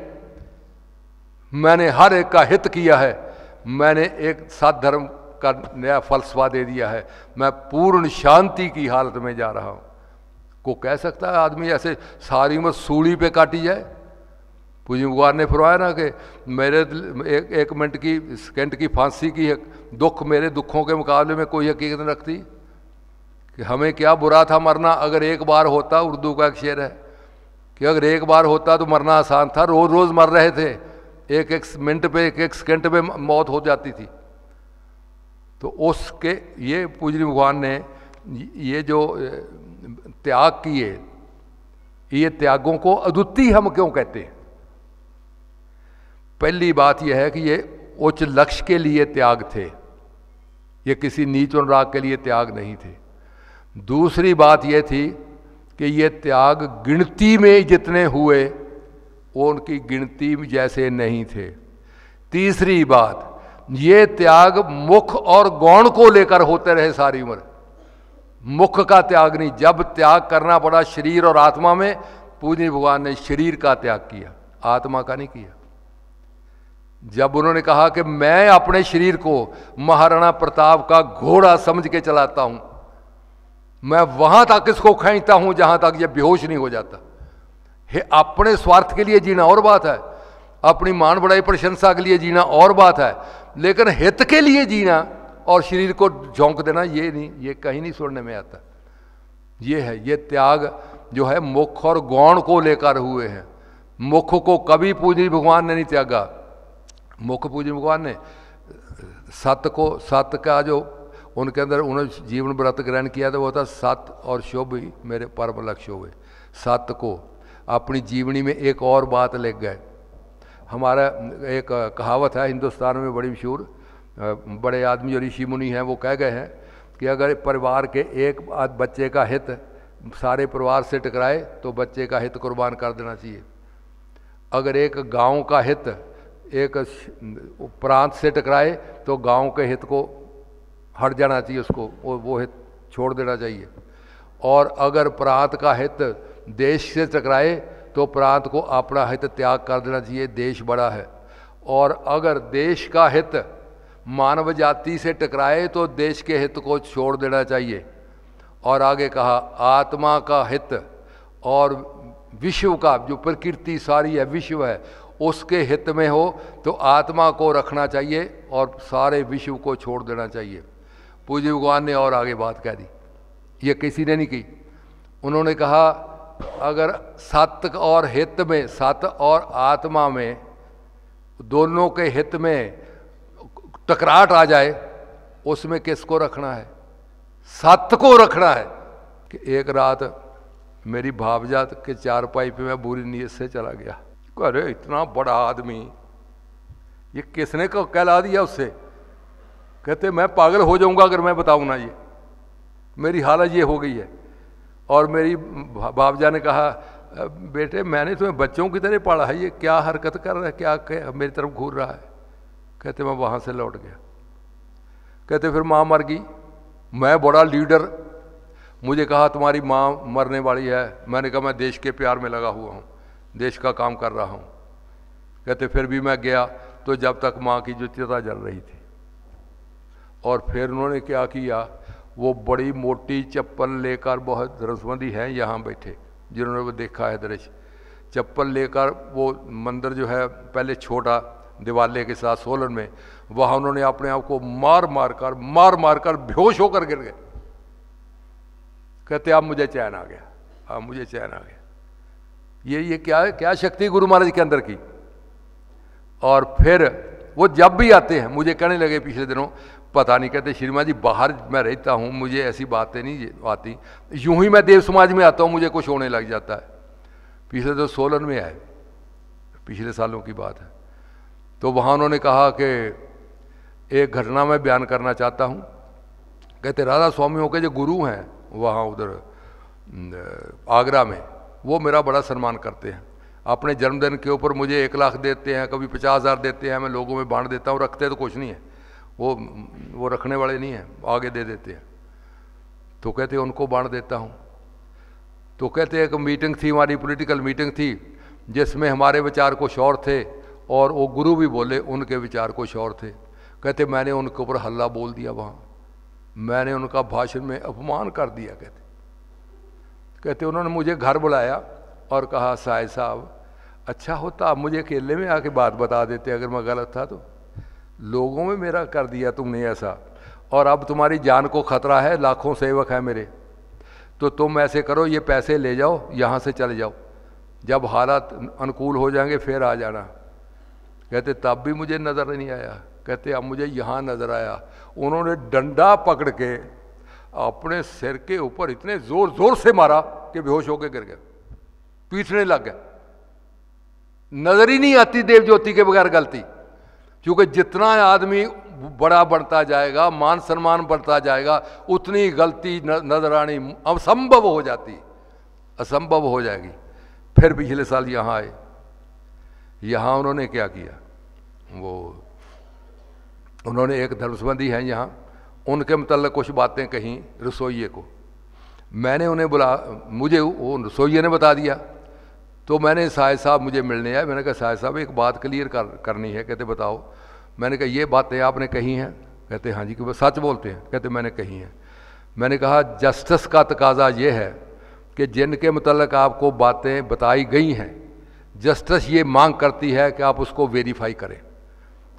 मैंने हर एक का हित किया है मैंने एक सात धर्म का नया फलसफा दे दिया है मैं पूर्ण शांति की हालत में जा रहा हूँ को कह सकता है आदमी ऐसे सारी उम्र सूढ़ी पे काटी जाए पूजी भगवान ने फरमाया ना कि मेरे एक, एक मिनट की सेकेंड की फांसी की दुख मेरे दुखों के मुकाबले में कोई हकीकत नहीं रखती कि हमें क्या बुरा था मरना अगर एक बार होता उर्दू का एक शेर है कि अगर एक बार होता तो मरना आसान था रोज़ रोज़ मर रहे थे एक एक मिनट पे एक एक सेकेंड पे मौत हो जाती थी तो उसके ये पूजनी भगवान ने ये जो त्याग किए ये त्यागों को अद्वितीय हम क्यों कहते हैं पहली बात यह है कि ये उच्च लक्ष्य के लिए त्याग थे ये किसी नीच और राग के लिए त्याग नहीं थे दूसरी बात यह थी कि ये त्याग गिनती में जितने हुए वो उनकी गिनती जैसे नहीं थे तीसरी बात ये त्याग मुख और गौण को लेकर होते रहे सारी उम्र मुख का त्याग नहीं जब त्याग करना पड़ा शरीर और आत्मा में पूजनी भगवान ने शरीर का त्याग किया आत्मा का नहीं किया जब उन्होंने कहा कि मैं अपने शरीर को महाराणा प्रताप का घोड़ा समझ के चलाता हूं मैं वहां तक इसको खींचता हूं जहां तक यह बेहोश नहीं हो जाता अपने स्वार्थ के लिए जीना और बात है अपनी मान बड़ाई प्रशंसा के लिए जीना और बात है लेकिन हित के लिए जीना और शरीर को झोंक देना ये नहीं ये कहीं नहीं सुनने में आता ये है ये त्याग जो है मुख और गौण को लेकर हुए हैं मुख को कभी पूजनी भगवान ने नहीं त्यागा मुख पूजनी भगवान ने सत को सत का जो उनके अंदर उन्होंने जीवन व्रत ग्रहण किया था वो था सत और शुभ ही मेरे परम लक्ष्य हुए सत को अपनी जीवनी में एक और बात लिख गए हमारा एक कहावत है हिंदुस्तान में बड़ी मशहूर बड़े आदमी जो ऋषि मुनि हैं वो कह गए हैं कि अगर परिवार के एक बच्चे का हित सारे परिवार से टकराए तो बच्चे का हित कुर्बान कर देना चाहिए अगर एक गांव का हित एक प्रांत से टकराए तो गांव के हित को हट जाना चाहिए उसको वो वो हित छोड़ देना चाहिए और अगर प्रांत का हित देश से टकराए तो प्रांत को अपना हित त्याग कर देना चाहिए देश बड़ा है और अगर देश का हित मानव जाति से टकराए तो देश के हित को छोड़ देना चाहिए और आगे कहा आत्मा का हित और विश्व का जो प्रकृति सारी है विश्व है उसके हित में हो तो आत्मा को रखना चाहिए और सारे विश्व को छोड़ देना चाहिए पूज्य भगवान ने और आगे बात कह दी ये किसी ने नहीं की उन्होंने कहा अगर सत और हित में सत और आत्मा में दोनों के हित में टकराट आ जाए उसमें किसको रखना है सत्य को रखना है कि एक रात मेरी भावजात के चार पाई पे मैं बुरी नीयत से चला गया अरे इतना बड़ा आदमी ये किसने को कहला दिया उससे कहते मैं पागल हो जाऊंगा अगर मैं बताऊँ ना ये मेरी हालत ये हो गई है और मेरी बाबजा ने कहा बेटे मैंने तुम्हें बच्चों की तरह पढ़ा है ये क्या हरकत कर रहा है क्या, कह मेरी तरफ घूर रहा है कहते मैं वहाँ से लौट गया कहते फिर माँ मर गई मैं बड़ा लीडर मुझे कहा तुम्हारी माँ मरने वाली है मैंने कहा मैं देश के प्यार में लगा हुआ हूँ देश का काम कर रहा हूँ कहते फिर भी मैं गया तो जब तक माँ की जो चिता जल रही थी और फिर उन्होंने क्या किया वो बड़ी मोटी चप्पल लेकर बहुत रस्मदी हैं यहाँ बैठे जिन्होंने वो देखा है दृश्य चप्पल लेकर वो मंदिर जो है पहले छोटा दिवाले के साथ सोलन में वहाँ उन्होंने अपने आप को मार मार कर मार मार कर बेहोश होकर गिर गए कहते अब मुझे चैन आ गया अब मुझे चैन आ गया ये ये क्या है क्या शक्ति गुरु महाराज के अंदर की और फिर वो जब भी आते हैं मुझे कहने लगे पिछले दिनों पता नहीं कहते श्रीमा जी बाहर मैं रहता हूँ मुझे ऐसी बातें नहीं आती यूं ही मैं देव समाज में आता हूँ मुझे कुछ होने लग जाता है पिछले तो सोलन में आए पिछले सालों की बात है तो वहाँ उन्होंने कहा कि एक घटना मैं बयान करना चाहता हूँ कहते राधा स्वामियों के जो गुरु हैं वहाँ उधर आगरा में वो मेरा बड़ा सम्मान करते हैं अपने जन्मदिन के ऊपर मुझे एक लाख देते हैं कभी पचास हज़ार देते हैं मैं लोगों में बांट देता हूँ रखते तो कुछ नहीं है वो वो रखने वाले नहीं हैं आगे दे देते हैं तो कहते हैं उनको बांट देता हूँ तो कहते हैं कि मीटिंग थी हमारी पॉलिटिकल मीटिंग थी जिसमें हमारे विचार को शौर थे और वो गुरु भी बोले उनके विचार को शौर थे कहते मैंने उनके ऊपर हल्ला बोल दिया वहाँ मैंने उनका भाषण में अपमान कर दिया कहते कहते उन्होंने मुझे घर बुलाया और कहा साय साहब अच्छा होता आप मुझे अकेले में आके बात बता देते अगर मैं गलत था तो लोगों में मेरा कर दिया तुमने ऐसा और अब तुम्हारी जान को खतरा है लाखों सेवक हैं मेरे तो तुम ऐसे करो ये पैसे ले जाओ यहाँ से चले जाओ जब हालात अनुकूल हो जाएंगे फिर आ जाना कहते तब भी मुझे नज़र नहीं आया कहते अब मुझे यहाँ नज़र आया उन्होंने डंडा पकड़ के अपने सिर के ऊपर इतने ज़ोर ज़ोर से मारा कि बेहोश होकर गिर गए पीछने लग गए नज़र ही नहीं आती देव ज्योति के बगैर गलती क्योंकि जितना आदमी बड़ा बढ़ता जाएगा मान सम्मान बढ़ता जाएगा उतनी गलती नजर आनी असंभव हो जाती असंभव हो जाएगी फिर पिछले साल यहाँ आए यहाँ उन्होंने क्या किया वो उन्होंने एक संबंधी हैं यहाँ उनके मतलब कुछ बातें कहीं रसोइये को मैंने उन्हें बुला मुझे वो रसोइये ने बता दिया तो मैंने साय साहब मुझे मिलने आए मैंने कहा साय साहब एक बात क्लियर कर करनी है कहते बताओ मैंने कहा ये बातें आपने कही हैं कहते हाँ जी कि सच बोलते हैं कहते मैंने कही हैं मैंने कहा जस्टिस का तकाजा ये है कि जिनके मतलब आपको बातें बताई गई हैं जस्टिस ये मांग करती है कि आप उसको वेरीफाई करें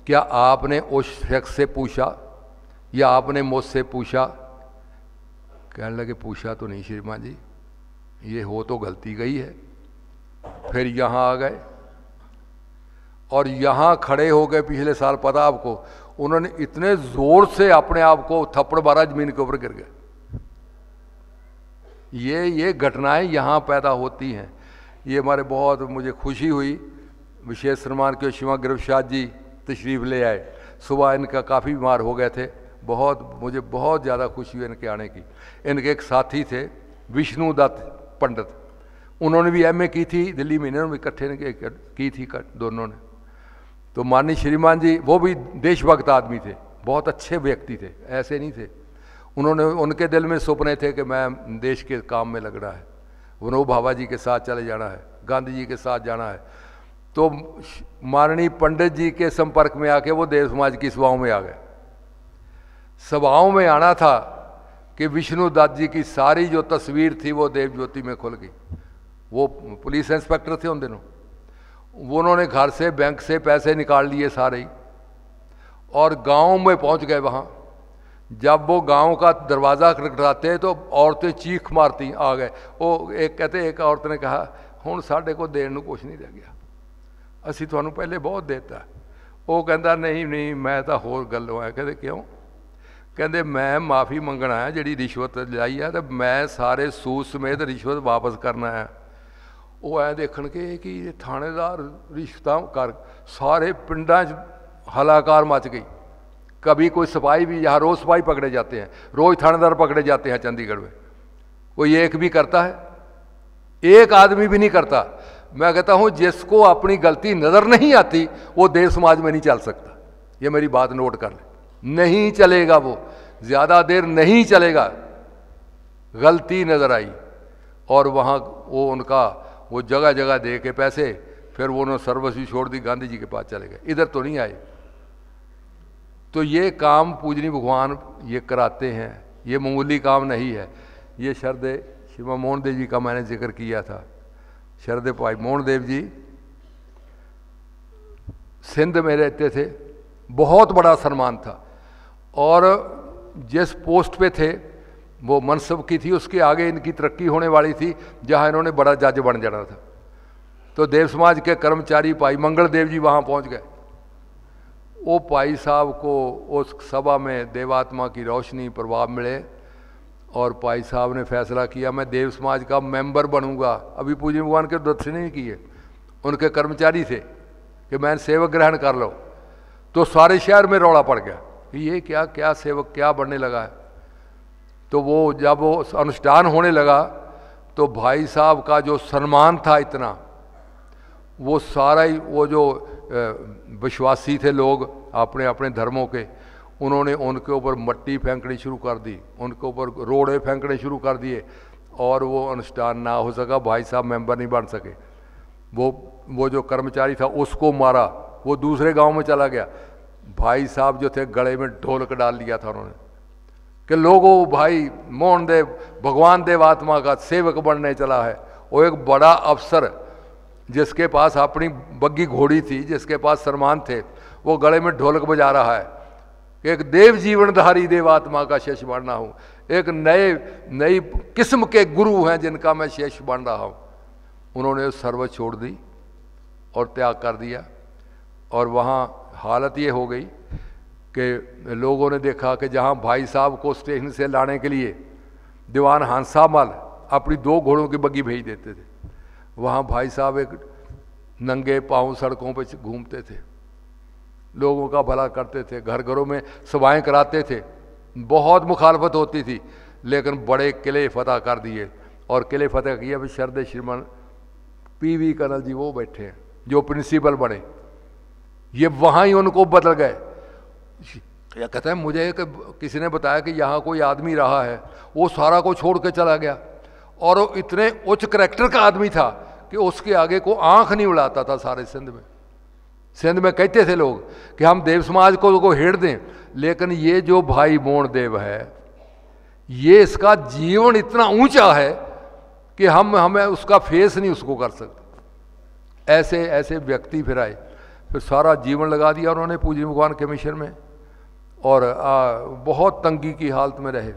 क्या आपने उस शख्स से पूछा या आपने मुझसे पूछा कहने लगे पूछा तो नहीं श्रीमान जी ये हो तो गलती गई है फिर यहाँ आ गए और यहाँ खड़े हो गए पिछले साल पता आपको उन्होंने इतने जोर से अपने आप को थप्पड़ मारा जमीन के ऊपर गिर गए ये ये घटनाएं यहाँ पैदा होती हैं ये हमारे बहुत मुझे खुशी हुई विशेष सम्मान के शिवा गिरफ्शाद जी तशरीफ़ ले आए सुबह इनका काफ़ी बीमार हो गए थे बहुत मुझे बहुत ज़्यादा खुशी हुई इनके आने की इनके एक साथी थे विष्णु दत्त पंडित उन्होंने भी एमए की थी दिल्ली में इन्होंने भी इकट्ठे ने की थी दोनों ने तो माननीय श्रीमान जी वो भी देशभक्त आदमी थे बहुत अच्छे व्यक्ति थे ऐसे नहीं थे उन्होंने उनके दिल में सपने थे कि मैं देश के काम में लगना है वनो भावा जी के साथ चले जाना है गांधी जी के साथ जाना है तो माननीय पंडित जी के संपर्क में आके वो देव समाज की सभाओं में आ गए सभाओं में आना था कि विष्णु दत्त जी की सारी जो तस्वीर थी वो देव ज्योति में खुल गई वो पुलिस इंस्पेक्टर थे उन दिनों उन्होंने घर से बैंक से पैसे निकाल लिए सारे ही और गांव में पहुंच गए वहाँ जब वो गांव का दरवाज़ा खटखटाते तो औरतें चीख मारती आ गए वो एक कहते एक औरत ने कहा हूँ साढ़े को देर ਨੂੰ नहीं रह गया ਅਸੀਂ ਤੁਹਾਨੂੰ ਪਹਿਲੇ ਬਹੁਤ ਦੇਤਾ ਉਹ ਕਹਿੰਦਾ ਨਹੀਂ ਨਹੀਂ ਮੈਂ ਤਾਂ ਹੋਰ ਗੱਲ ਹੋਇਆ ਕਹਿੰਦੇ ਕਿਉਂ ਕਹਿੰਦੇ ਮੈਂ ਮਾਫੀ ਮੰਗਣਾ ਹੈ ਜਿਹੜੀ ਰਿਸ਼ਵਤ ਲਈ ਹੈ ਤੇ ਮੈਂ ਸਾਰੇ ਸੂਦ ਸਮੇਤ ਰਿਸ਼ਵਤ ਵਾਪਸ ਕਰਨਾ वो ए ਦੇਖਣਗੇ कि ਥਾਣੇਦਾਰ थानेदार ਕਰ कर सारे पिंड हलाकार मच गई कभी कोई सिपाही भी यहाँ रोज़ सिपाही पकड़े जाते हैं रोज़ थानेदार पकड़े जाते हैं चंडीगढ़ में कोई एक भी करता है एक आदमी भी नहीं करता मैं कहता हूँ जिसको अपनी गलती नज़र नहीं आती वो देश समाज में नहीं चल सकता ये मेरी बात नोट कर ले नहीं चलेगा वो ज़्यादा देर नहीं चलेगा गलती नज़र आई और वहाँ वो उनका वो जगह जगह दे के पैसे फिर वो उन्होंने सर्विस भी छोड़ दी गांधी जी के पास चले गए इधर तो नहीं आए तो ये काम पूजनी भगवान ये कराते हैं ये मामूली काम नहीं है ये शरदे शिवा मोहन देव जी का मैंने जिक्र किया था शरदे भाई मोहन देव जी सिंध में रहते थे बहुत बड़ा सम्मान था और जिस पोस्ट पे थे वो मनसब की थी उसके आगे इनकी तरक्की होने वाली थी जहाँ इन्होंने बड़ा जज बन जाना था तो देव समाज के कर्मचारी भाई मंगल देव जी वहाँ पहुँच गए वो भाई साहब को उस सभा में देवात्मा की रोशनी प्रभाव मिले और भाई साहब ने फैसला किया मैं देव समाज का मेंबर बनूंगा अभी पूजन भगवान के दर्शन ही किए उनके कर्मचारी थे कि मैं सेवक ग्रहण कर लो तो सारे शहर में रौला पड़ गया ये क्या क्या सेवक क्या बनने लगा है तो वो जब वो अनुष्ठान होने लगा तो भाई साहब का जो सम्मान था इतना वो सारा ही वो जो विश्वासी थे लोग अपने अपने धर्मों के उन्होंने उनके ऊपर मट्टी फेंकनी शुरू कर दी उनके ऊपर रोड़े फेंकने शुरू कर दिए और वो अनुष्ठान ना हो सका भाई साहब मेंबर नहीं बन सके वो वो जो कर्मचारी था उसको मारा वो दूसरे गांव में चला गया भाई साहब जो थे गले में ढोलक डाल लिया था उन्होंने कि लोगों भाई मोहन देव भगवान देव आत्मा का सेवक बनने चला है वो एक बड़ा अफसर जिसके पास अपनी बग्गी घोड़ी थी जिसके पास सरमान थे वो गले में ढोलक बजा रहा है एक देव जीवनधारी देवात्मा का शेष रहा हूँ एक नए नई किस्म के गुरु हैं जिनका मैं शेष बन रहा हूँ उन्होंने सर्व छोड़ दी और त्याग कर दिया और वहाँ हालत ये हो गई कि लोगों ने देखा कि जहाँ भाई साहब को स्टेशन से लाने के लिए दीवान हांसा मल अपनी दो घोड़ों की बग्गी भेज देते थे वहाँ भाई साहब एक नंगे पाँव सड़कों पर घूमते थे लोगों का भला करते थे घर घरों में सभाएँ कराते थे बहुत मुखालफत होती थी लेकिन बड़े किले फतेह कर दिए और किले फतेह किए अभी शरद श्रीमान पी वी कर्नल जी वो बैठे हैं जो प्रिंसिपल बने ये वहाँ ही उनको बदल गए या कहते हैं मुझे कि किसी ने बताया कि यहाँ कोई आदमी रहा है वो सारा को छोड़ के चला गया और वो इतने उच्च करेक्टर का आदमी था कि उसके आगे को आंख नहीं उड़ाता था सारे सिंध में सिंध में कहते थे लोग कि हम देव समाज को, उसको हेड़ दें लेकिन ये जो भाई मोण देव है ये इसका जीवन इतना ऊंचा है कि हम हमें उसका फेस नहीं उसको कर सकते ऐसे ऐसे व्यक्ति फिर आए फिर सारा जीवन लगा दिया उन्होंने पूजी भगवान के मिशन में और आ, बहुत तंगी की हालत में रहे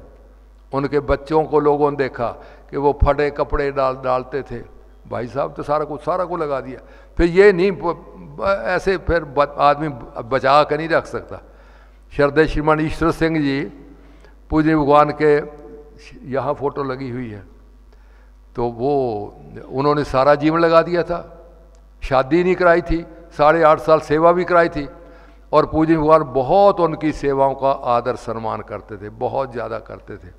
उनके बच्चों को लोगों ने देखा कि वो फटे कपड़े डाल डालते थे भाई साहब तो सारा कुछ सारा को लगा दिया फिर ये नहीं ऐसे फिर आदमी बचा कर नहीं रख सकता श्रद्धे श्रीमान ईश्वर सिंह जी पूजनी भगवान के यहाँ फोटो लगी हुई है तो वो उन्होंने सारा जीवन लगा दिया था शादी नहीं कराई थी साढ़े आठ साल सेवा भी कराई थी और पूजनी भगवान बहुत उनकी सेवाओं का आदर सम्मान करते थे बहुत ज़्यादा करते थे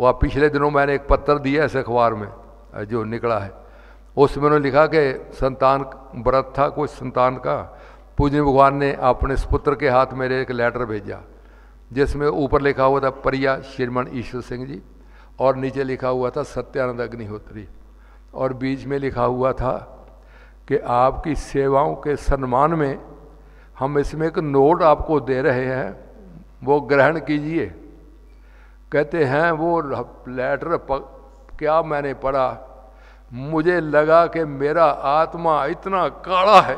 वह पिछले दिनों मैंने एक पत्र दिया इस अखबार में जो निकला है उसमें उन्होंने लिखा कि संतान व्रत था कुछ संतान का पूजनी भगवान ने अपने पुत्र के हाथ मेरे एक लेटर भेजा जिसमें ऊपर लिखा हुआ था प्रिया श्रीमन ईश्वर सिंह जी और नीचे लिखा हुआ था सत्यानंद अग्निहोत्री और बीच में लिखा हुआ था कि आपकी सेवाओं के सम्मान में हम इसमें एक नोट आपको दे रहे हैं वो ग्रहण कीजिए कहते हैं वो लेटर क्या मैंने पढ़ा मुझे लगा कि मेरा आत्मा इतना काला है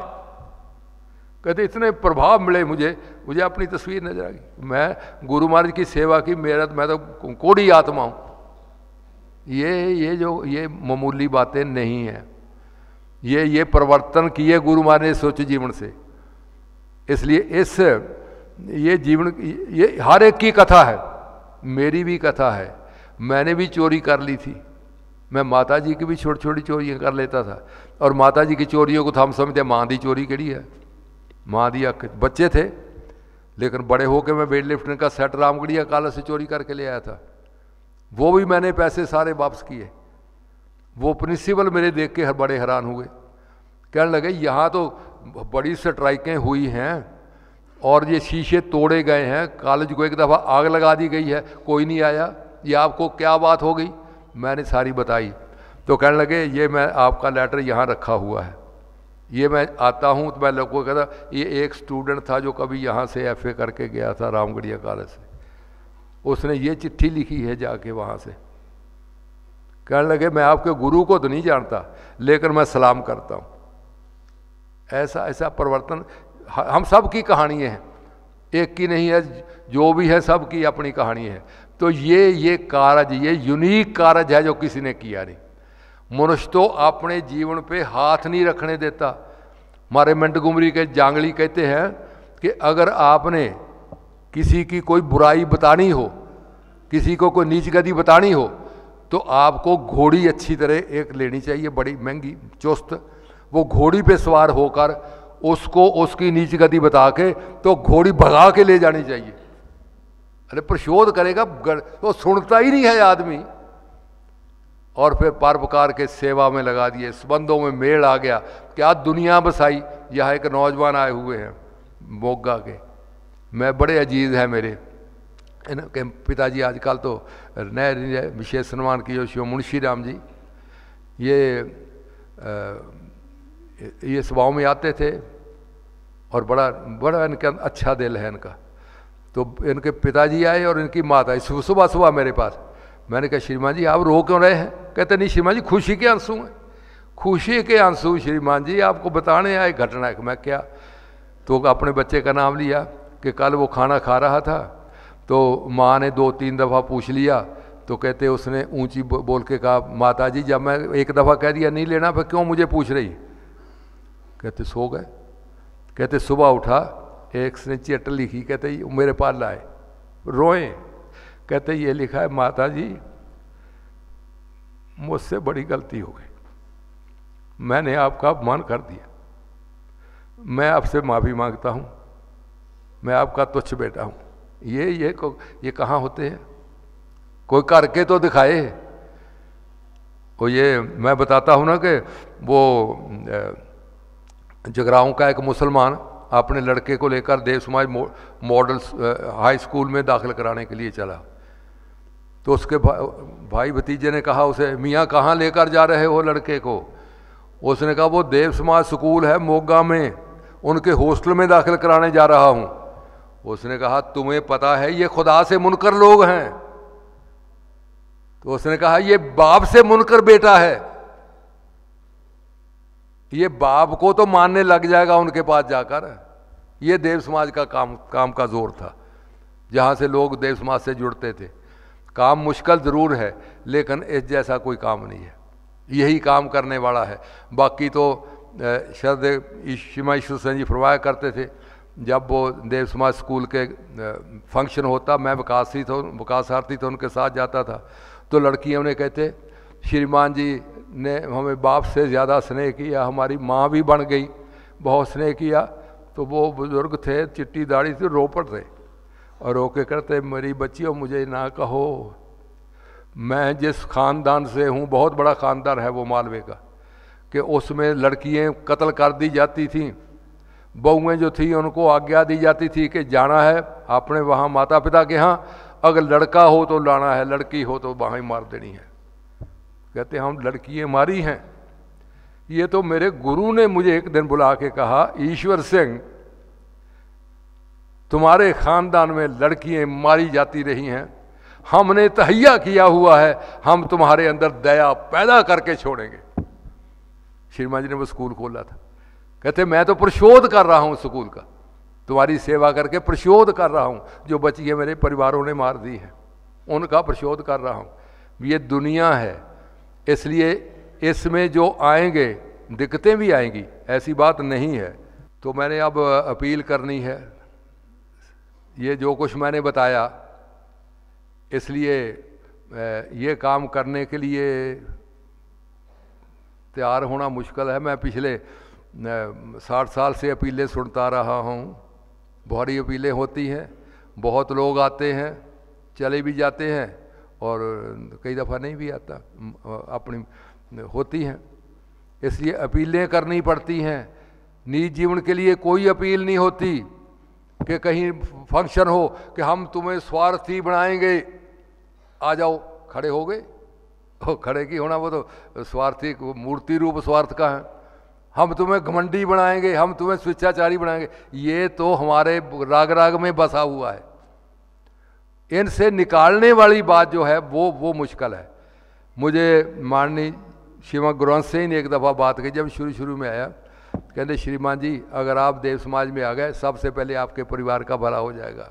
कहते इतने प्रभाव मिले मुझे मुझे अपनी तस्वीर नजर आ गई मैं गुरु महाराज की सेवा की मेरा मैं तो कोड़ी आत्मा हूँ ये ये जो ये मामूली बातें नहीं हैं ये ये परिवर्तन किए गुरु महाराज ने सोच जीवन से इसलिए इस ये जीवन ये हर एक की कथा है मेरी भी कथा है मैंने भी चोरी कर ली थी मैं माता जी की भी छोटी छोटी चोरियाँ कर लेता था और माता जी की चोरियों को तो हम समझते माँ की चोरी कड़ी है माँ दी अख बच्चे थे लेकिन बड़े होकर मैं वेट लिफ्टिंग का सेट रामगढ़िया काला से चोरी करके ले आया था वो भी मैंने पैसे सारे वापस किए वो प्रिंसिपल मेरे देख के हर बड़े हैरान हुए कहने लगे यहाँ तो बड़ी स्ट्राइकें हुई हैं और ये शीशे तोड़े गए हैं कॉलेज को एक दफ़ा आग लगा दी गई है कोई नहीं आया ये आपको क्या बात हो गई मैंने सारी बताई तो कहने लगे ये मैं आपका लेटर यहाँ रखा हुआ है ये मैं आता हूँ तो मैं लोगों को कहता ये एक स्टूडेंट था जो कभी यहाँ से एफ करके गया था रामगढ़िया कॉलेज से उसने ये चिट्ठी लिखी है जाके वहाँ से कहने लगे मैं आपके गुरु को तो नहीं जानता लेकिन मैं सलाम करता हूँ ऐसा ऐसा परिवर्तन हम सब की कहानी है एक की नहीं है जो भी है सब की अपनी कहानी है तो ये ये कारज ये यूनिक कारज है जो किसी ने किया नहीं मनुष्य तो अपने जीवन पे हाथ नहीं रखने देता हमारे मंडगुमरी के जांगली कहते हैं कि अगर आपने किसी की कोई बुराई बतानी हो किसी को कोई नीच गति बतानी हो तो आपको घोड़ी अच्छी तरह एक लेनी चाहिए बड़ी महंगी चुस्त वो घोड़ी पे सवार होकर उसको उसकी नीच गति बता के तो घोड़ी भगा के ले जानी चाहिए अरे प्रशोध करेगा तो सुनता ही नहीं है आदमी और फिर परोपकार के सेवा में लगा दिए संबंधों में मेल आ गया क्या दुनिया बसाई यहाँ एक नौजवान आए हुए हैं मोगा के मैं बड़े अजीज हैं मेरे इनके पिताजी आजकल तो नए विशेष सम्मान की जो शिव मुंशी राम जी ये आ, ये सभाओं में आते थे और बड़ा बड़ा इनका अच्छा दिल है इनका तो इनके पिताजी आए और इनकी माता आई सुबह सुबह मेरे पास मैंने कहा श्रीमान जी आप रो क्यों रहे हैं कहते नहीं श्रीमान जी खुशी के आंसू हैं खुशी के आंसू श्रीमान जी आपको बताने आए घटना है मैं क्या तो अपने बच्चे का नाम लिया कि कल वो खाना खा रहा था तो माँ ने दो तीन दफ़ा पूछ लिया तो कहते उसने ऊंची बोल के कहा माता जी जब मैं एक दफ़ा कह दिया नहीं लेना फिर क्यों मुझे पूछ रही कहते सो गए कहते सुबह उठा एक सिंची अटल लिखी कहते ये मेरे पास लाए रोए कहते ये लिखा है माता जी मुझसे बड़ी गलती हो गई मैंने आपका अपमान कर दिया मैं आपसे माफ़ी मांगता हूँ मैं आपका तुच्छ बेटा हूँ ये ये ये कहाँ होते हैं कोई करके तो दिखाए और ये मैं बताता हूँ ना कि वो जगराओं का एक मुसलमान अपने लड़के को लेकर देव समाज मॉडल हाई स्कूल में दाखिल कराने के लिए चला तो उसके भा, भाई भतीजे ने कहा उसे मियाँ कहाँ लेकर जा रहे हो लड़के को उसने कहा वो देव समाज स्कूल है मोगा में उनके हॉस्टल में दाखिल कराने जा रहा हूँ उसने कहा तुम्हें पता है ये खुदा से मुनकर लोग हैं तो उसने कहा ये बाप से मुनकर बेटा है ये बाप को तो मानने लग जाएगा उनके पास जाकर ये देव समाज का काम काम का जोर था जहाँ से लोग देव समाज से जुड़ते थे काम मुश्किल ज़रूर है लेकिन इस जैसा कोई काम नहीं है यही काम करने वाला है बाकी तो शरद शिमा ईश्वर सिंह जी फरमाया करते थे जब वो देव समाज स्कूल के फंक्शन होता मैं विकासी था विकासार्थी था उनके साथ जाता था तो लड़कियों ने कहते श्रीमान जी ने हमें बाप से ज़्यादा स्नेह किया हमारी माँ भी बन गई बहुत स्नेह किया तो वो बुज़ुर्ग थे चिट्टी दाढ़ी थी रो पड़ रहे और रो के करते मेरी बच्ची और मुझे ना कहो मैं जिस ख़ानदान से हूँ बहुत बड़ा ख़ानदान है वो मालवे का कि उसमें लड़कियाँ कत्ल कर दी जाती थी बहुएँ जो थी उनको आज्ञा दी जाती थी कि जाना है अपने वहाँ माता पिता के यहाँ अगर लड़का हो तो लाना है लड़की हो तो वहाँ ही मार देनी है कहते हम लड़कियाँ मारी हैं ये तो मेरे गुरु ने मुझे एक दिन बुला के कहा ईश्वर सिंह तुम्हारे खानदान में लड़कियाँ मारी जाती रही हैं हमने तहैया किया हुआ है हम तुम्हारे अंदर दया पैदा करके छोड़ेंगे श्रीमा जी ने वो स्कूल खोला था कहते मैं तो प्रशोध कर रहा हूँ स्कूल का तुम्हारी सेवा करके प्रशोध कर रहा हूँ जो बची है मेरे परिवारों ने मार दी है उनका प्रशोध कर रहा हूँ ये दुनिया है इसलिए इसमें जो आएंगे दिक्कतें भी आएंगी ऐसी बात नहीं है तो मैंने अब अपील करनी है ये जो कुछ मैंने बताया इसलिए ये काम करने के लिए तैयार होना मुश्किल है मैं पिछले साठ साल से अपीलें सुनता रहा हूँ ही अपीलें होती हैं बहुत लोग आते हैं चले भी जाते हैं और कई दफ़ा नहीं भी आता अपनी होती हैं इसलिए अपीलें करनी पड़ती हैं निजी जीवन के लिए कोई अपील नहीं होती कि कहीं फंक्शन हो कि हम तुम्हें स्वार्थी बनाएंगे आ जाओ खड़े हो गए तो खड़े की होना वो तो स्वार्थी मूर्ति रूप स्वार्थ का है हम तुम्हें घमंडी बनाएंगे हम तुम्हें स्वेच्छाचारी बनाएंगे ये तो हमारे राग राग में बसा हुआ है इनसे निकालने वाली बात जो है वो वो मुश्किल है मुझे माननीय श्रीमान ग्रंथ सिंह ने एक दफ़ा बात की जब शुरू शुरू में आया कहते श्रीमान जी अगर आप देव समाज में आ गए सबसे पहले आपके परिवार का भला हो जाएगा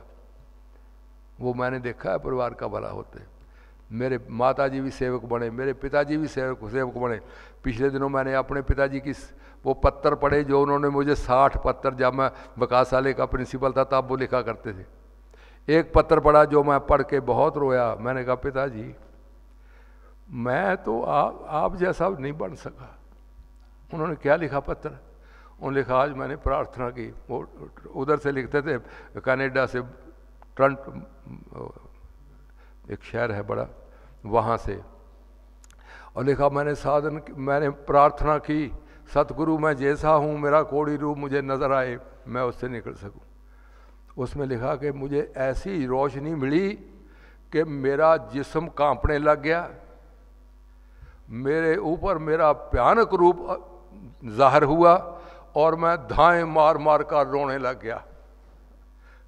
वो मैंने देखा है परिवार का भला होते मेरे माता जी भी सेवक बने मेरे पिताजी भी सेवक सेवक बने पिछले दिनों मैंने अपने पिताजी की वो पत्थर पढ़े जो उन्होंने मुझे साठ पत्थर जब मैं वकासाले का प्रिंसिपल था तब वो लिखा करते थे एक पत्र पढ़ा जो मैं पढ़ के बहुत रोया मैंने कहा पिताजी मैं तो आप आप जैसा नहीं बन सका उन्होंने क्या लिखा पत्र उन्होंने लिखा आज मैंने प्रार्थना की वो उधर से लिखते थे कनाडा से ट्रंट एक शहर है बड़ा वहाँ से और लिखा मैंने साधन मैंने प्रार्थना की सतगुरु मैं जैसा हूँ मेरा कोड़ी रूप मुझे नज़र आए मैं उससे निकल सकूँ उसमें लिखा कि मुझे ऐसी रोशनी मिली कि मेरा जिस्म कांपने लग गया मेरे ऊपर मेरा भयानक रूप जाहिर हुआ और मैं धाएं मार मार कर रोने लग गया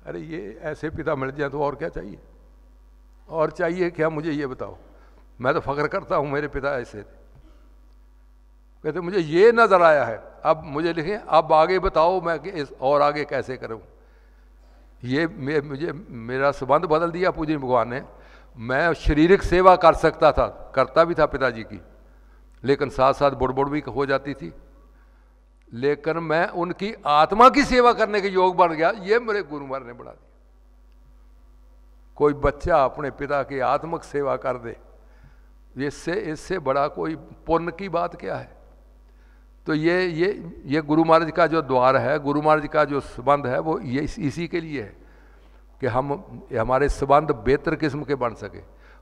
अरे ये ऐसे पिता मिल जाए तो और क्या चाहिए और चाहिए क्या मुझे ये बताओ मैं तो फ़ख्र करता हूँ मेरे पिता ऐसे कहते मुझे ये नज़र आया है अब मुझे लिखें अब आगे बताओ मैं इस और आगे कैसे करूँ ये मे, मुझे मेरा संबंध बदल दिया पूजन भगवान ने मैं शारीरिक सेवा कर सकता था करता भी था पिताजी की लेकिन साथ साथ बुड़बुड़ भी हो जाती थी लेकिन मैं उनकी आत्मा की सेवा करने के योग बन गया ये मेरे गुरुवर ने बढ़ा दिया कोई बच्चा अपने पिता की आत्मक सेवा कर दे इससे इससे बड़ा कोई पुण्य की बात क्या है तो ये ये ये गुरु महाराज का जो द्वार है गुरु महाराज का जो संबंध है वो ये इस, इसी के लिए है कि हम हमारे संबंध बेहतर किस्म के बन सके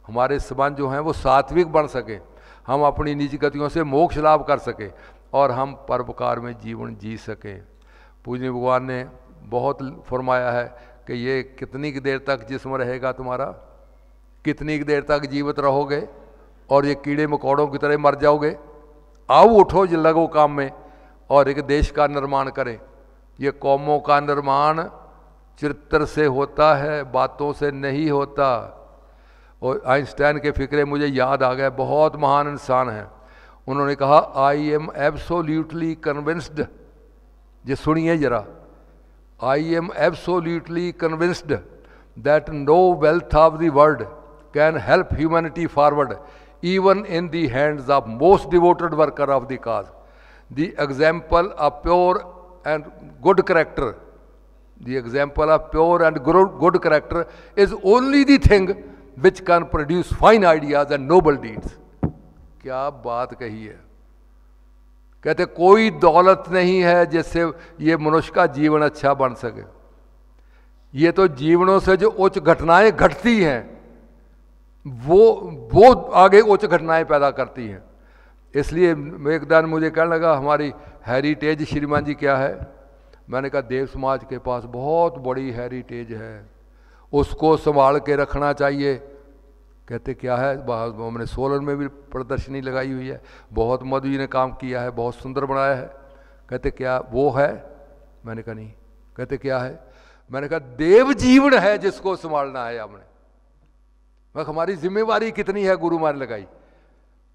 हमारे संबंध जो हैं वो सात्विक बन सके हम अपनी निजी गतियों से मोक्ष लाभ कर सके और हम परोपकार में जीवन जी सकें पूजनी भगवान ने बहुत फरमाया है कि ये कितनी देर तक जिसम रहेगा तुम्हारा कितनी देर तक जीवित रहोगे और ये कीड़े मकौड़ों की तरह मर जाओगे आओ उठो लगो काम में और एक देश का निर्माण करें ये कौमों का निर्माण चरित्र से होता है बातों से नहीं होता और आइंस्टाइन के फिक्रे मुझे याद आ गए बहुत महान इंसान हैं उन्होंने कहा आई एम एब्सोल्यूटली कन्विंस्ड ये सुनिए जरा I am absolutely convinced that no wealth of the world can help humanity forward even in the hands of most devoted worker of the cause. The example of pure and good character, the example of pure and good character is only the thing which can produce fine ideas and noble deeds. kya baat kahi hai कहते कोई दौलत नहीं है जिससे ये मनुष्य का जीवन अच्छा बन सके ये तो जीवनों से जो उच्च घटनाएं घटती हैं वो वो आगे उच्च घटनाएं पैदा करती हैं इसलिए एक दिन मुझे कहने लगा हमारी हेरिटेज श्रीमान जी क्या है मैंने कहा देव समाज के पास बहुत बड़ी हेरिटेज है उसको संभाल के रखना चाहिए कहते क्या है हमने सोलन में भी प्रदर्शनी लगाई हुई है बहुत मधु ने काम किया है बहुत सुंदर बनाया है कहते क्या वो है मैंने कहा नहीं कहते क्या है मैंने कहा देव जीवन है जिसको संभालना है आपने बस हमारी जिम्मेवारी कितनी है गुरु मार लगाई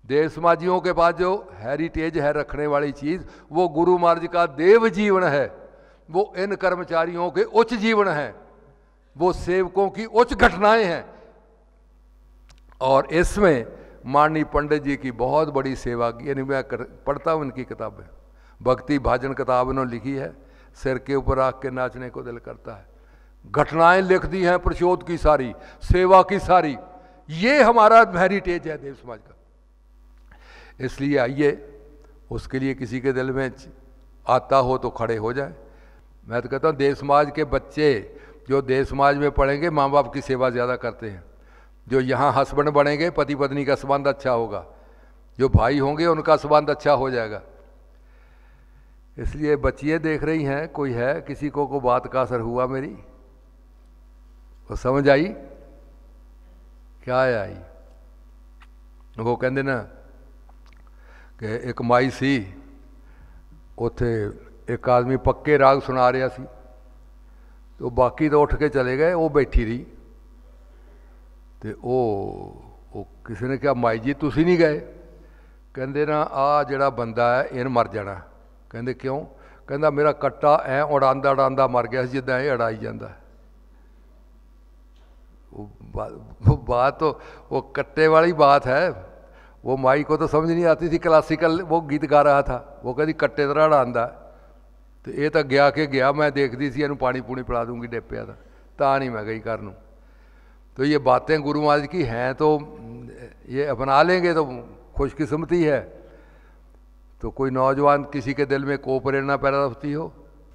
देव समाजियों के पास जो हेरिटेज है रखने वाली चीज़ वो गुरु महाराज का देव जीवन है वो इन कर्मचारियों के उच्च जीवन है वो सेवकों की उच्च घटनाएं हैं और इसमें माननीय पंडित जी की बहुत बड़ी सेवा की यानी मैं कर, पढ़ता हूँ इनकी किताबें भक्ति भाजन किताब इन्होंने लिखी है सिर के ऊपर आग के नाचने को दिल करता है घटनाएं लिख दी हैं प्रशोध की सारी सेवा की सारी ये हमारा हेरिटेज है देव समाज का इसलिए आइए उसके लिए किसी के दिल में आता हो तो खड़े हो जाए मैं तो कहता हूँ देव समाज के बच्चे जो देव समाज में पढ़ेंगे माँ बाप की सेवा ज़्यादा करते हैं जो यहाँ हस्बैंड बनेंगे पति पत्नी का संबंध अच्छा होगा जो भाई होंगे उनका संबंध अच्छा हो जाएगा इसलिए बच्चिए देख रही हैं कोई है किसी को को बात का असर हुआ मेरी ਉਹ ਸਮਝ ਆਈ ਕਿਆ ਆਈ ਉਹ ਕਹਿੰਦੇ ਨਾ ਕਿ ਇੱਕ ਮਾਈ ਸੀ ਉੱਥੇ ਇੱਕ ਆਦਮੀ ਪੱਕੇ ਰਾਗ ਸੁਣਾ ਰਿਹਾ ਸੀ ਤੇ ਬਾਕੀ ਤਾਂ ਉੱਠ ਕੇ ਚਲੇ ਗਏ ਉਹ ਬੈਠੀ ਰਹੀ ਤੇ ਉਹ ਉਹ ਕਿਸੇ ਨੇ ਕਿਹਾ ਮਾਈ ਜੀ ਤੁਸੀਂ ਨਹੀਂ ਗਏ ਕਹਿੰਦੇ ਨਾ ਆ ਜਿਹੜਾ ਬੰਦਾ ਹੈ ਇਹਨ ਮਰ ਜਾਣਾ ਕਹਿੰਦੇ ਕਿਉਂ ਕਹਿੰਦਾ ਮੇਰਾ ਕੱਟਾ ਐ ਉਡਾਂਦਾ ਉਡਾਂਦਾ ਮਰ ਗਿਆ ਸੀ ਜਿੱਦਾਂ ਇਹ ਅੜਾਈ ਜਾਂਦਾ वो बात तो वो कट्टे वाली बात है वो माई को तो समझ नहीं आती थी क्लासिकल वो गीत गा रहा था वो कहती कट्टे तरह तो आंदा तो ये तो गया के गया मैं देखती थी इनू पानी ਪੂਣੀ पिला दूंगी डेपिया ਦਾ ਤਾਂ नहीं मैं गई कर तो ये बातें गुरु महाराज की हैं तो ये अपना लेंगे तो खुशकिस्मती है तो कोई नौजवान किसी के दिल में को प्रेरणा पैदा होती हो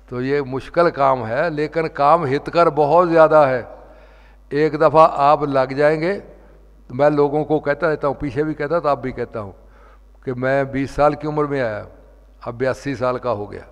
तो ये मुश्किल काम है लेकिन काम हितकर बहुत ज़्यादा है एक दफ़ा आप लग जाएंगे तो मैं लोगों को कहता रहता हूँ पीछे भी कहता तो आप भी कहता हूँ कि मैं 20 साल की उम्र में आया अब बयासी साल का हो गया